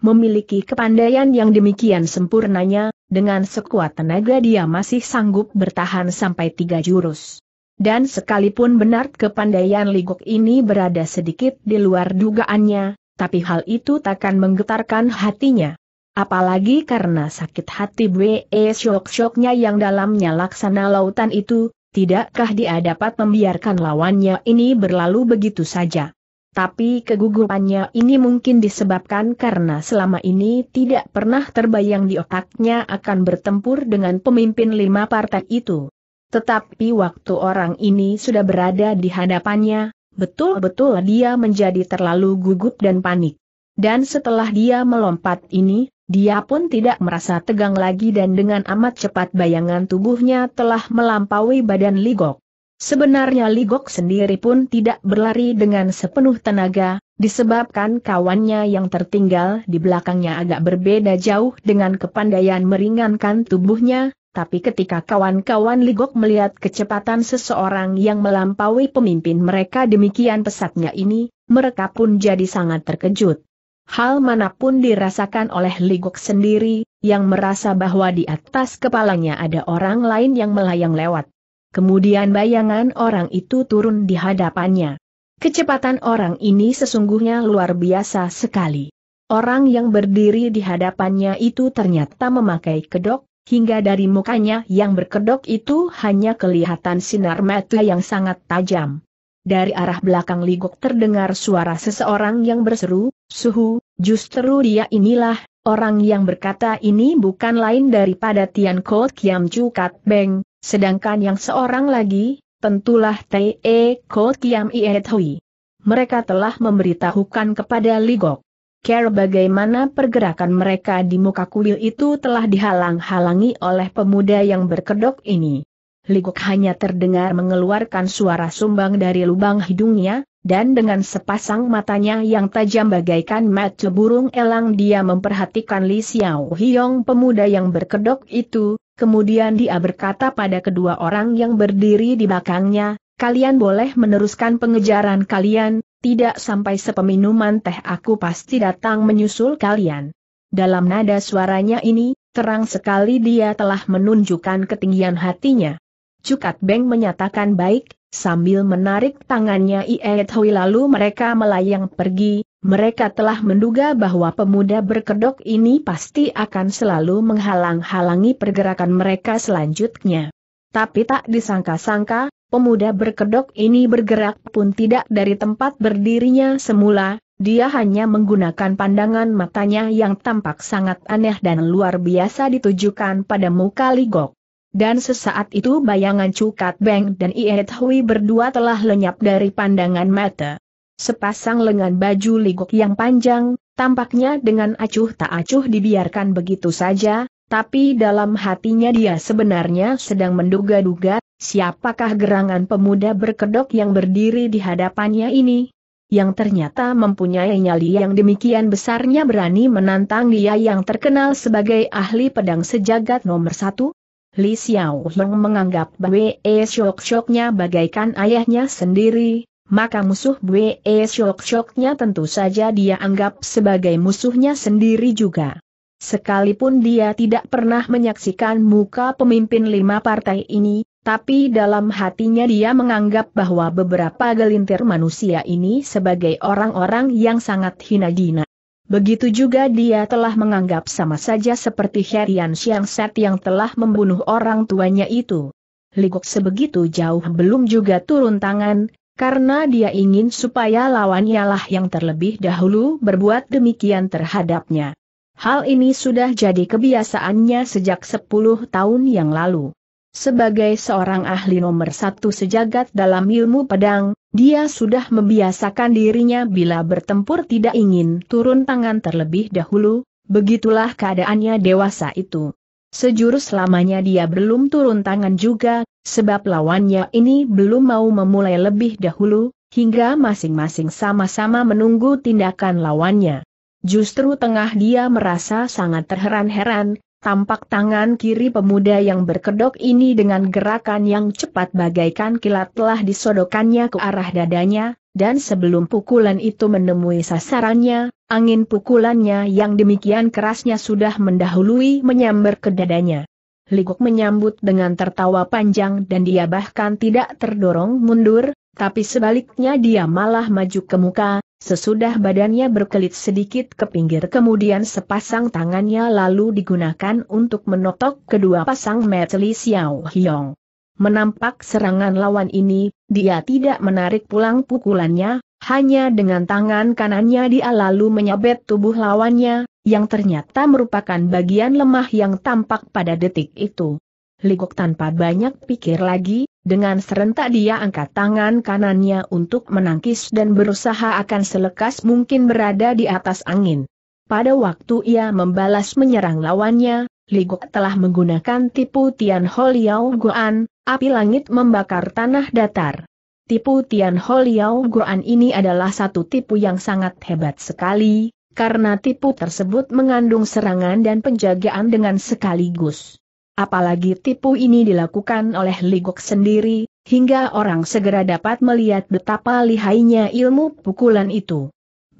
memiliki kepandaian yang demikian sempurnanya, dengan sekuat tenaga dia masih sanggup bertahan sampai tiga jurus. Dan sekalipun benar kepandaian Ligok ini berada sedikit di luar dugaannya, tapi hal itu takkan menggetarkan hatinya. Apalagi karena sakit hati Bwe e syok-syoknya yang dalamnya laksana lautan itu, tidakkah dia dapat membiarkan lawannya ini berlalu begitu saja. Tapi kegugupannya ini mungkin disebabkan karena selama ini tidak pernah terbayang di otaknya akan bertempur dengan pemimpin lima partai itu. Tetapi waktu orang ini sudah berada di hadapannya, betul-betul dia menjadi terlalu gugup dan panik. Dan setelah dia melompat ini, dia pun tidak merasa tegang lagi dan dengan amat cepat bayangan tubuhnya telah melampaui badan Ligok. Sebenarnya Ligok sendiri pun tidak berlari dengan sepenuh tenaga, disebabkan kawannya yang tertinggal di belakangnya agak berbeda jauh dengan kepandaian meringankan tubuhnya, tapi ketika kawan-kawan Ligok melihat kecepatan seseorang yang melampaui pemimpin mereka demikian pesatnya ini, mereka pun jadi sangat terkejut. Hal manapun dirasakan oleh Ligok sendiri, yang merasa bahwa di atas kepalanya ada orang lain yang melayang lewat. Kemudian bayangan orang itu turun di hadapannya. Kecepatan orang ini sesungguhnya luar biasa sekali. Orang yang berdiri di hadapannya itu ternyata memakai kedok, hingga dari mukanya yang berkedok itu hanya kelihatan sinar mata yang sangat tajam. Dari arah belakang Ligok terdengar suara seseorang yang berseru, Suhu, justru dia inilah, orang yang berkata ini bukan lain daripada Tian Ko Kiam Chu Kat Beng, sedangkan yang seorang lagi, tentulah Te Ko Kiam Iet Hui. Mereka telah memberitahukan kepada Ligok care bagaimana pergerakan mereka di muka kuil itu telah dihalang-halangi oleh pemuda yang berkedok ini. Liguk hanya terdengar mengeluarkan suara sumbang dari lubang hidungnya, dan dengan sepasang matanya yang tajam bagaikan mata burung elang dia memperhatikan Li Xiao Hiong pemuda yang berkedok itu, kemudian dia berkata pada kedua orang yang berdiri di belakangnya, kalian boleh meneruskan pengejaran kalian, tidak sampai sepeminuman teh aku pasti datang menyusul kalian. Dalam nada suaranya ini, terang sekali dia telah menunjukkan ketinggian hatinya. Cukat Beng menyatakan baik, sambil menarik tangannya Iet Hui lalu mereka melayang pergi, mereka telah menduga bahwa pemuda berkedok ini pasti akan selalu menghalang-halangi pergerakan mereka selanjutnya. Tapi tak disangka-sangka, Pemuda berkedok ini bergerak pun tidak dari tempat berdirinya semula, dia hanya menggunakan pandangan matanya yang tampak sangat aneh dan luar biasa ditujukan pada muka Ligok. Dan sesaat itu bayangan Cukat Beng dan Iet Hui berdua telah lenyap dari pandangan mata. Sepasang lengan baju Ligok yang panjang, tampaknya dengan acuh tak acuh dibiarkan begitu saja, tapi dalam hatinya dia sebenarnya sedang menduga-duga, siapakah gerangan pemuda berkedok yang berdiri di hadapannya ini? Yang ternyata mempunyai nyali yang demikian besarnya berani menantang dia yang terkenal sebagai ahli pedang sejagat nomor satu? Li Xiao Long menganggap Bwe Shok-shoknya bagaikan ayahnya sendiri, maka musuh Bwe Shok-shoknya tentu saja dia anggap sebagai musuhnya sendiri juga. Sekalipun dia tidak pernah menyaksikan muka pemimpin lima partai ini, tapi dalam hatinya dia menganggap bahwa beberapa gelintir manusia ini sebagai orang-orang yang sangat hina dina. Begitu juga dia telah menganggap sama saja seperti Herian Set yang telah membunuh orang tuanya itu. Ligok sebegitu jauh belum juga turun tangan, karena dia ingin supaya lawannya lah yang terlebih dahulu berbuat demikian terhadapnya. Hal ini sudah jadi kebiasaannya sejak 10 tahun yang lalu. Sebagai seorang ahli nomor satu sejagat dalam ilmu pedang, dia sudah membiasakan dirinya bila bertempur tidak ingin turun tangan terlebih dahulu, begitulah keadaannya dewasa itu. Sejurus lamanya dia belum turun tangan juga, sebab lawannya ini belum mau memulai lebih dahulu, hingga masing-masing sama-sama menunggu tindakan lawannya. Justru tengah dia merasa sangat terheran-heran, tampak tangan kiri pemuda yang berkedok ini dengan gerakan yang cepat bagaikan kilat telah disodokannya ke arah dadanya, dan sebelum pukulan itu menemui sasarannya, angin pukulannya yang demikian kerasnya sudah mendahului menyambar ke dadanya. Ligok menyambut dengan tertawa panjang dan dia bahkan tidak terdorong mundur, tapi sebaliknya dia malah maju ke muka, Sesudah badannya berkelit sedikit ke pinggir kemudian sepasang tangannya lalu digunakan untuk menotok kedua pasang Metli Xiao Hiong. Menampak serangan lawan ini, dia tidak menarik pulang pukulannya, hanya dengan tangan kanannya dia lalu menyabet tubuh lawannya, yang ternyata merupakan bagian lemah yang tampak pada detik itu. Ligok tanpa banyak pikir lagi, dengan serentak dia angkat tangan kanannya untuk menangkis dan berusaha akan selekas mungkin berada di atas angin. Pada waktu ia membalas menyerang lawannya, Ligok telah menggunakan tipu Tian Ho Guan, api langit membakar tanah datar. Tipu Tian Ho Guan ini adalah satu tipu yang sangat hebat sekali, karena tipu tersebut mengandung serangan dan penjagaan dengan sekaligus. Apalagi tipu ini dilakukan oleh Ligok sendiri, hingga orang segera dapat melihat betapa lihainya ilmu pukulan itu.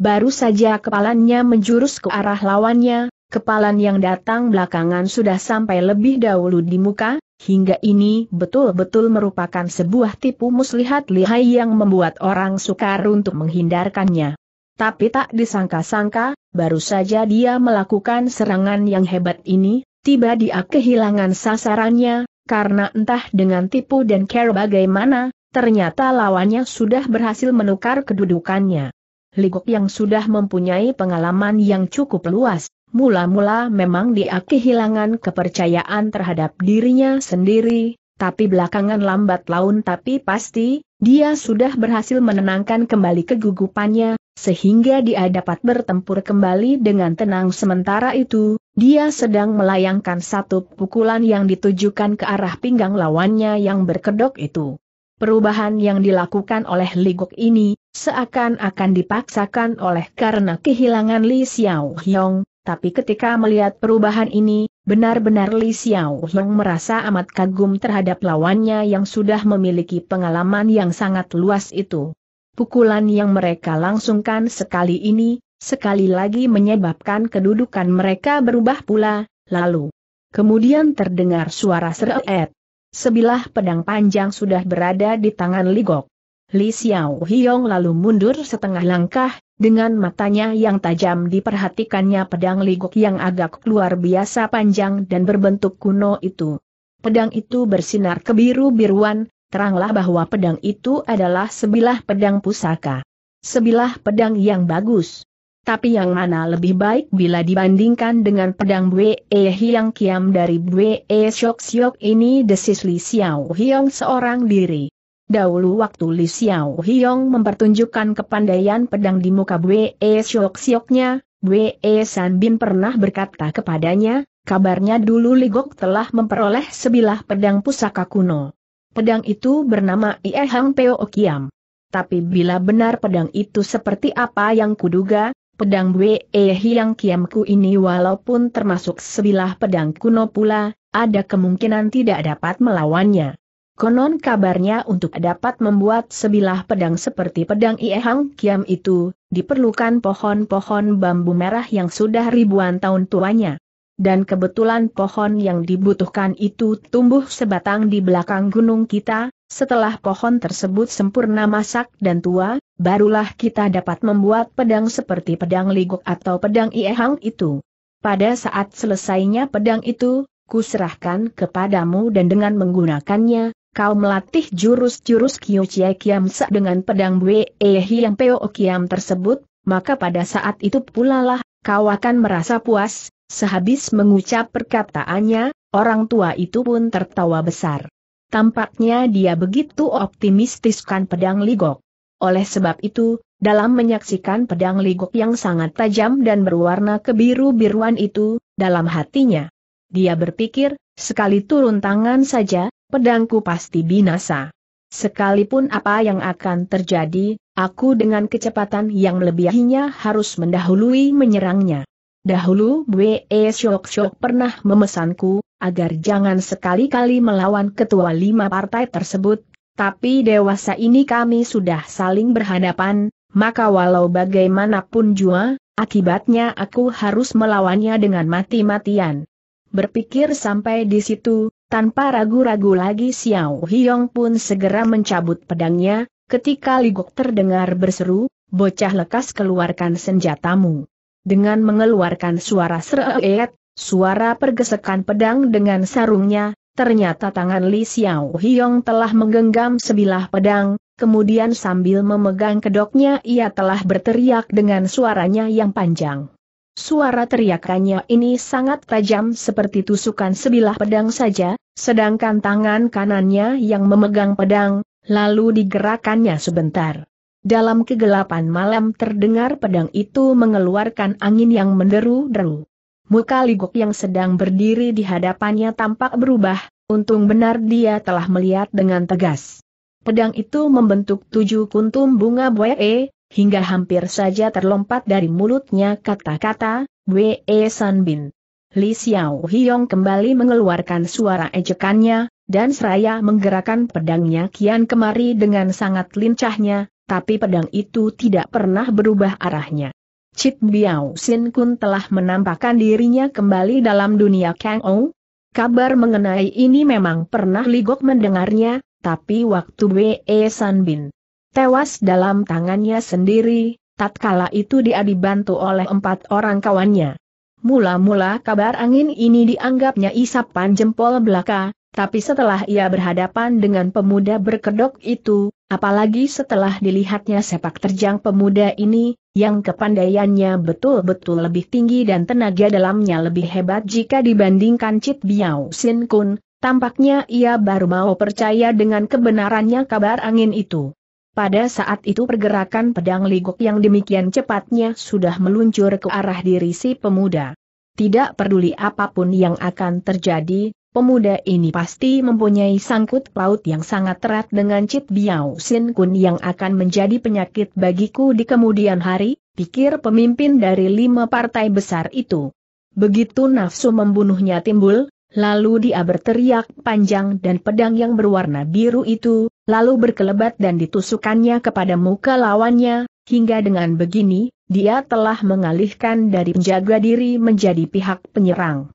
Baru saja kepalannya menjurus ke arah lawannya, kepalan yang datang belakangan sudah sampai lebih dahulu di muka, hingga ini betul-betul merupakan sebuah tipu muslihat lihai yang membuat orang sukar untuk menghindarkannya. Tapi tak disangka-sangka, baru saja dia melakukan serangan yang hebat ini, tiba dia kehilangan sasarannya, karena entah dengan tipu dan care bagaimana, ternyata lawannya sudah berhasil menukar kedudukannya. Ligok yang sudah mempunyai pengalaman yang cukup luas, mula-mula memang dia kehilangan kepercayaan terhadap dirinya sendiri, tapi belakangan lambat laun tapi pasti, dia sudah berhasil menenangkan kembali kegugupannya, sehingga dia dapat bertempur kembali dengan tenang sementara itu, dia sedang melayangkan satu pukulan yang ditujukan ke arah pinggang lawannya yang berkedok itu. Perubahan yang dilakukan oleh Ligok ini, seakan-akan dipaksakan oleh karena kehilangan Li Xiao Hyong, tapi ketika melihat perubahan ini, benar-benar Li Xiao Hyong merasa amat kagum terhadap lawannya yang sudah memiliki pengalaman yang sangat luas itu. Pukulan yang mereka langsungkan sekali ini, sekali lagi menyebabkan kedudukan mereka berubah pula, lalu. Kemudian terdengar suara seret. Sebilah pedang panjang sudah berada di tangan Ligok. Li Xiao Hiong lalu mundur setengah langkah, dengan matanya yang tajam diperhatikannya pedang Ligok yang agak luar biasa panjang dan berbentuk kuno itu. Pedang itu bersinar kebiru-biruan, teranglah bahwa pedang itu adalah sebilah pedang pusaka. Sebilah pedang yang bagus. Tapi yang mana lebih baik bila dibandingkan dengan pedang Bwe Hyang Kiam dari Bwe Shok Siok ini desis Li Xiao Hiong seorang diri. Dahulu waktu Li Xiao Hiong mempertunjukkan kepandaian pedang di muka Bwe Shok Sioknya, Bwe San Bin pernah berkata kepadanya, kabarnya dulu Ligok telah memperoleh sebilah pedang pusaka kuno. Pedang itu bernama Ie Peo Okiam. Tapi bila benar pedang itu seperti apa yang kuduga, pedang Wei Hiang Kiamku ini walaupun termasuk sebilah pedang kuno pula, ada kemungkinan tidak dapat melawannya. Konon kabarnya untuk dapat membuat sebilah pedang seperti pedang Ie Kiam itu, diperlukan pohon-pohon bambu merah yang sudah ribuan tahun tuanya dan kebetulan pohon yang dibutuhkan itu tumbuh sebatang di belakang gunung kita, setelah pohon tersebut sempurna masak dan tua, barulah kita dapat membuat pedang seperti pedang liguk atau pedang iehang itu. Pada saat selesainya pedang itu, kuserahkan kepadamu dan dengan menggunakannya, kau melatih jurus-jurus Kyochie Kiam Sa dengan pedang Bwe Yang e Peo Kiam tersebut, maka pada saat itu pula lah, kau akan merasa puas, Sehabis mengucap perkataannya, orang tua itu pun tertawa besar. Tampaknya dia begitu optimistiskan pedang ligok. Oleh sebab itu, dalam menyaksikan pedang ligok yang sangat tajam dan berwarna kebiru-biruan itu, dalam hatinya. Dia berpikir, sekali turun tangan saja, pedangku pasti binasa. Sekalipun apa yang akan terjadi, aku dengan kecepatan yang melebihinya harus mendahului menyerangnya. Dahulu Bwe Syok Syok pernah memesanku, agar jangan sekali-kali melawan ketua lima partai tersebut, tapi dewasa ini kami sudah saling berhadapan, maka walau bagaimanapun jua, akibatnya aku harus melawannya dengan mati-matian. Berpikir sampai di situ, tanpa ragu-ragu lagi Xiao Hiong pun segera mencabut pedangnya, ketika Ligok terdengar berseru, bocah lekas keluarkan senjatamu dengan mengeluarkan suara sereet, suara pergesekan pedang dengan sarungnya, ternyata tangan Li Xiao Hiong telah menggenggam sebilah pedang, kemudian sambil memegang kedoknya ia telah berteriak dengan suaranya yang panjang. Suara teriakannya ini sangat tajam seperti tusukan sebilah pedang saja, sedangkan tangan kanannya yang memegang pedang, lalu digerakannya sebentar. Dalam kegelapan malam terdengar pedang itu mengeluarkan angin yang menderu-deru. Muka Ligok yang sedang berdiri di hadapannya tampak berubah, untung benar dia telah melihat dengan tegas. Pedang itu membentuk tujuh kuntum bunga buee, hingga hampir saja terlompat dari mulutnya kata-kata, Wee Sanbin. Li Xiao Hiong kembali mengeluarkan suara ejekannya, dan seraya menggerakkan pedangnya kian kemari dengan sangat lincahnya, tapi pedang itu tidak pernah berubah arahnya. Cit Biao Sin Kun telah menampakkan dirinya kembali dalam dunia Kang Ou. Kabar mengenai ini memang pernah Ligok mendengarnya, tapi waktu Wei San Bin tewas dalam tangannya sendiri, tatkala itu dia dibantu oleh empat orang kawannya. Mula-mula kabar angin ini dianggapnya isapan jempol belaka, tapi setelah ia berhadapan dengan pemuda berkedok itu, apalagi setelah dilihatnya sepak terjang pemuda ini, yang kepandaiannya betul-betul lebih tinggi dan tenaga dalamnya lebih hebat jika dibandingkan Cit Biao Sin Kun, tampaknya ia baru mau percaya dengan kebenarannya kabar angin itu. Pada saat itu pergerakan pedang ligok yang demikian cepatnya sudah meluncur ke arah diri si pemuda. Tidak peduli apapun yang akan terjadi, Pemuda ini pasti mempunyai sangkut paut yang sangat erat dengan Cip Biao Sin Kun yang akan menjadi penyakit bagiku di kemudian hari, pikir pemimpin dari lima partai besar itu. Begitu nafsu membunuhnya timbul, lalu dia berteriak panjang dan pedang yang berwarna biru itu, lalu berkelebat dan ditusukannya kepada muka lawannya, hingga dengan begini, dia telah mengalihkan dari penjaga diri menjadi pihak penyerang.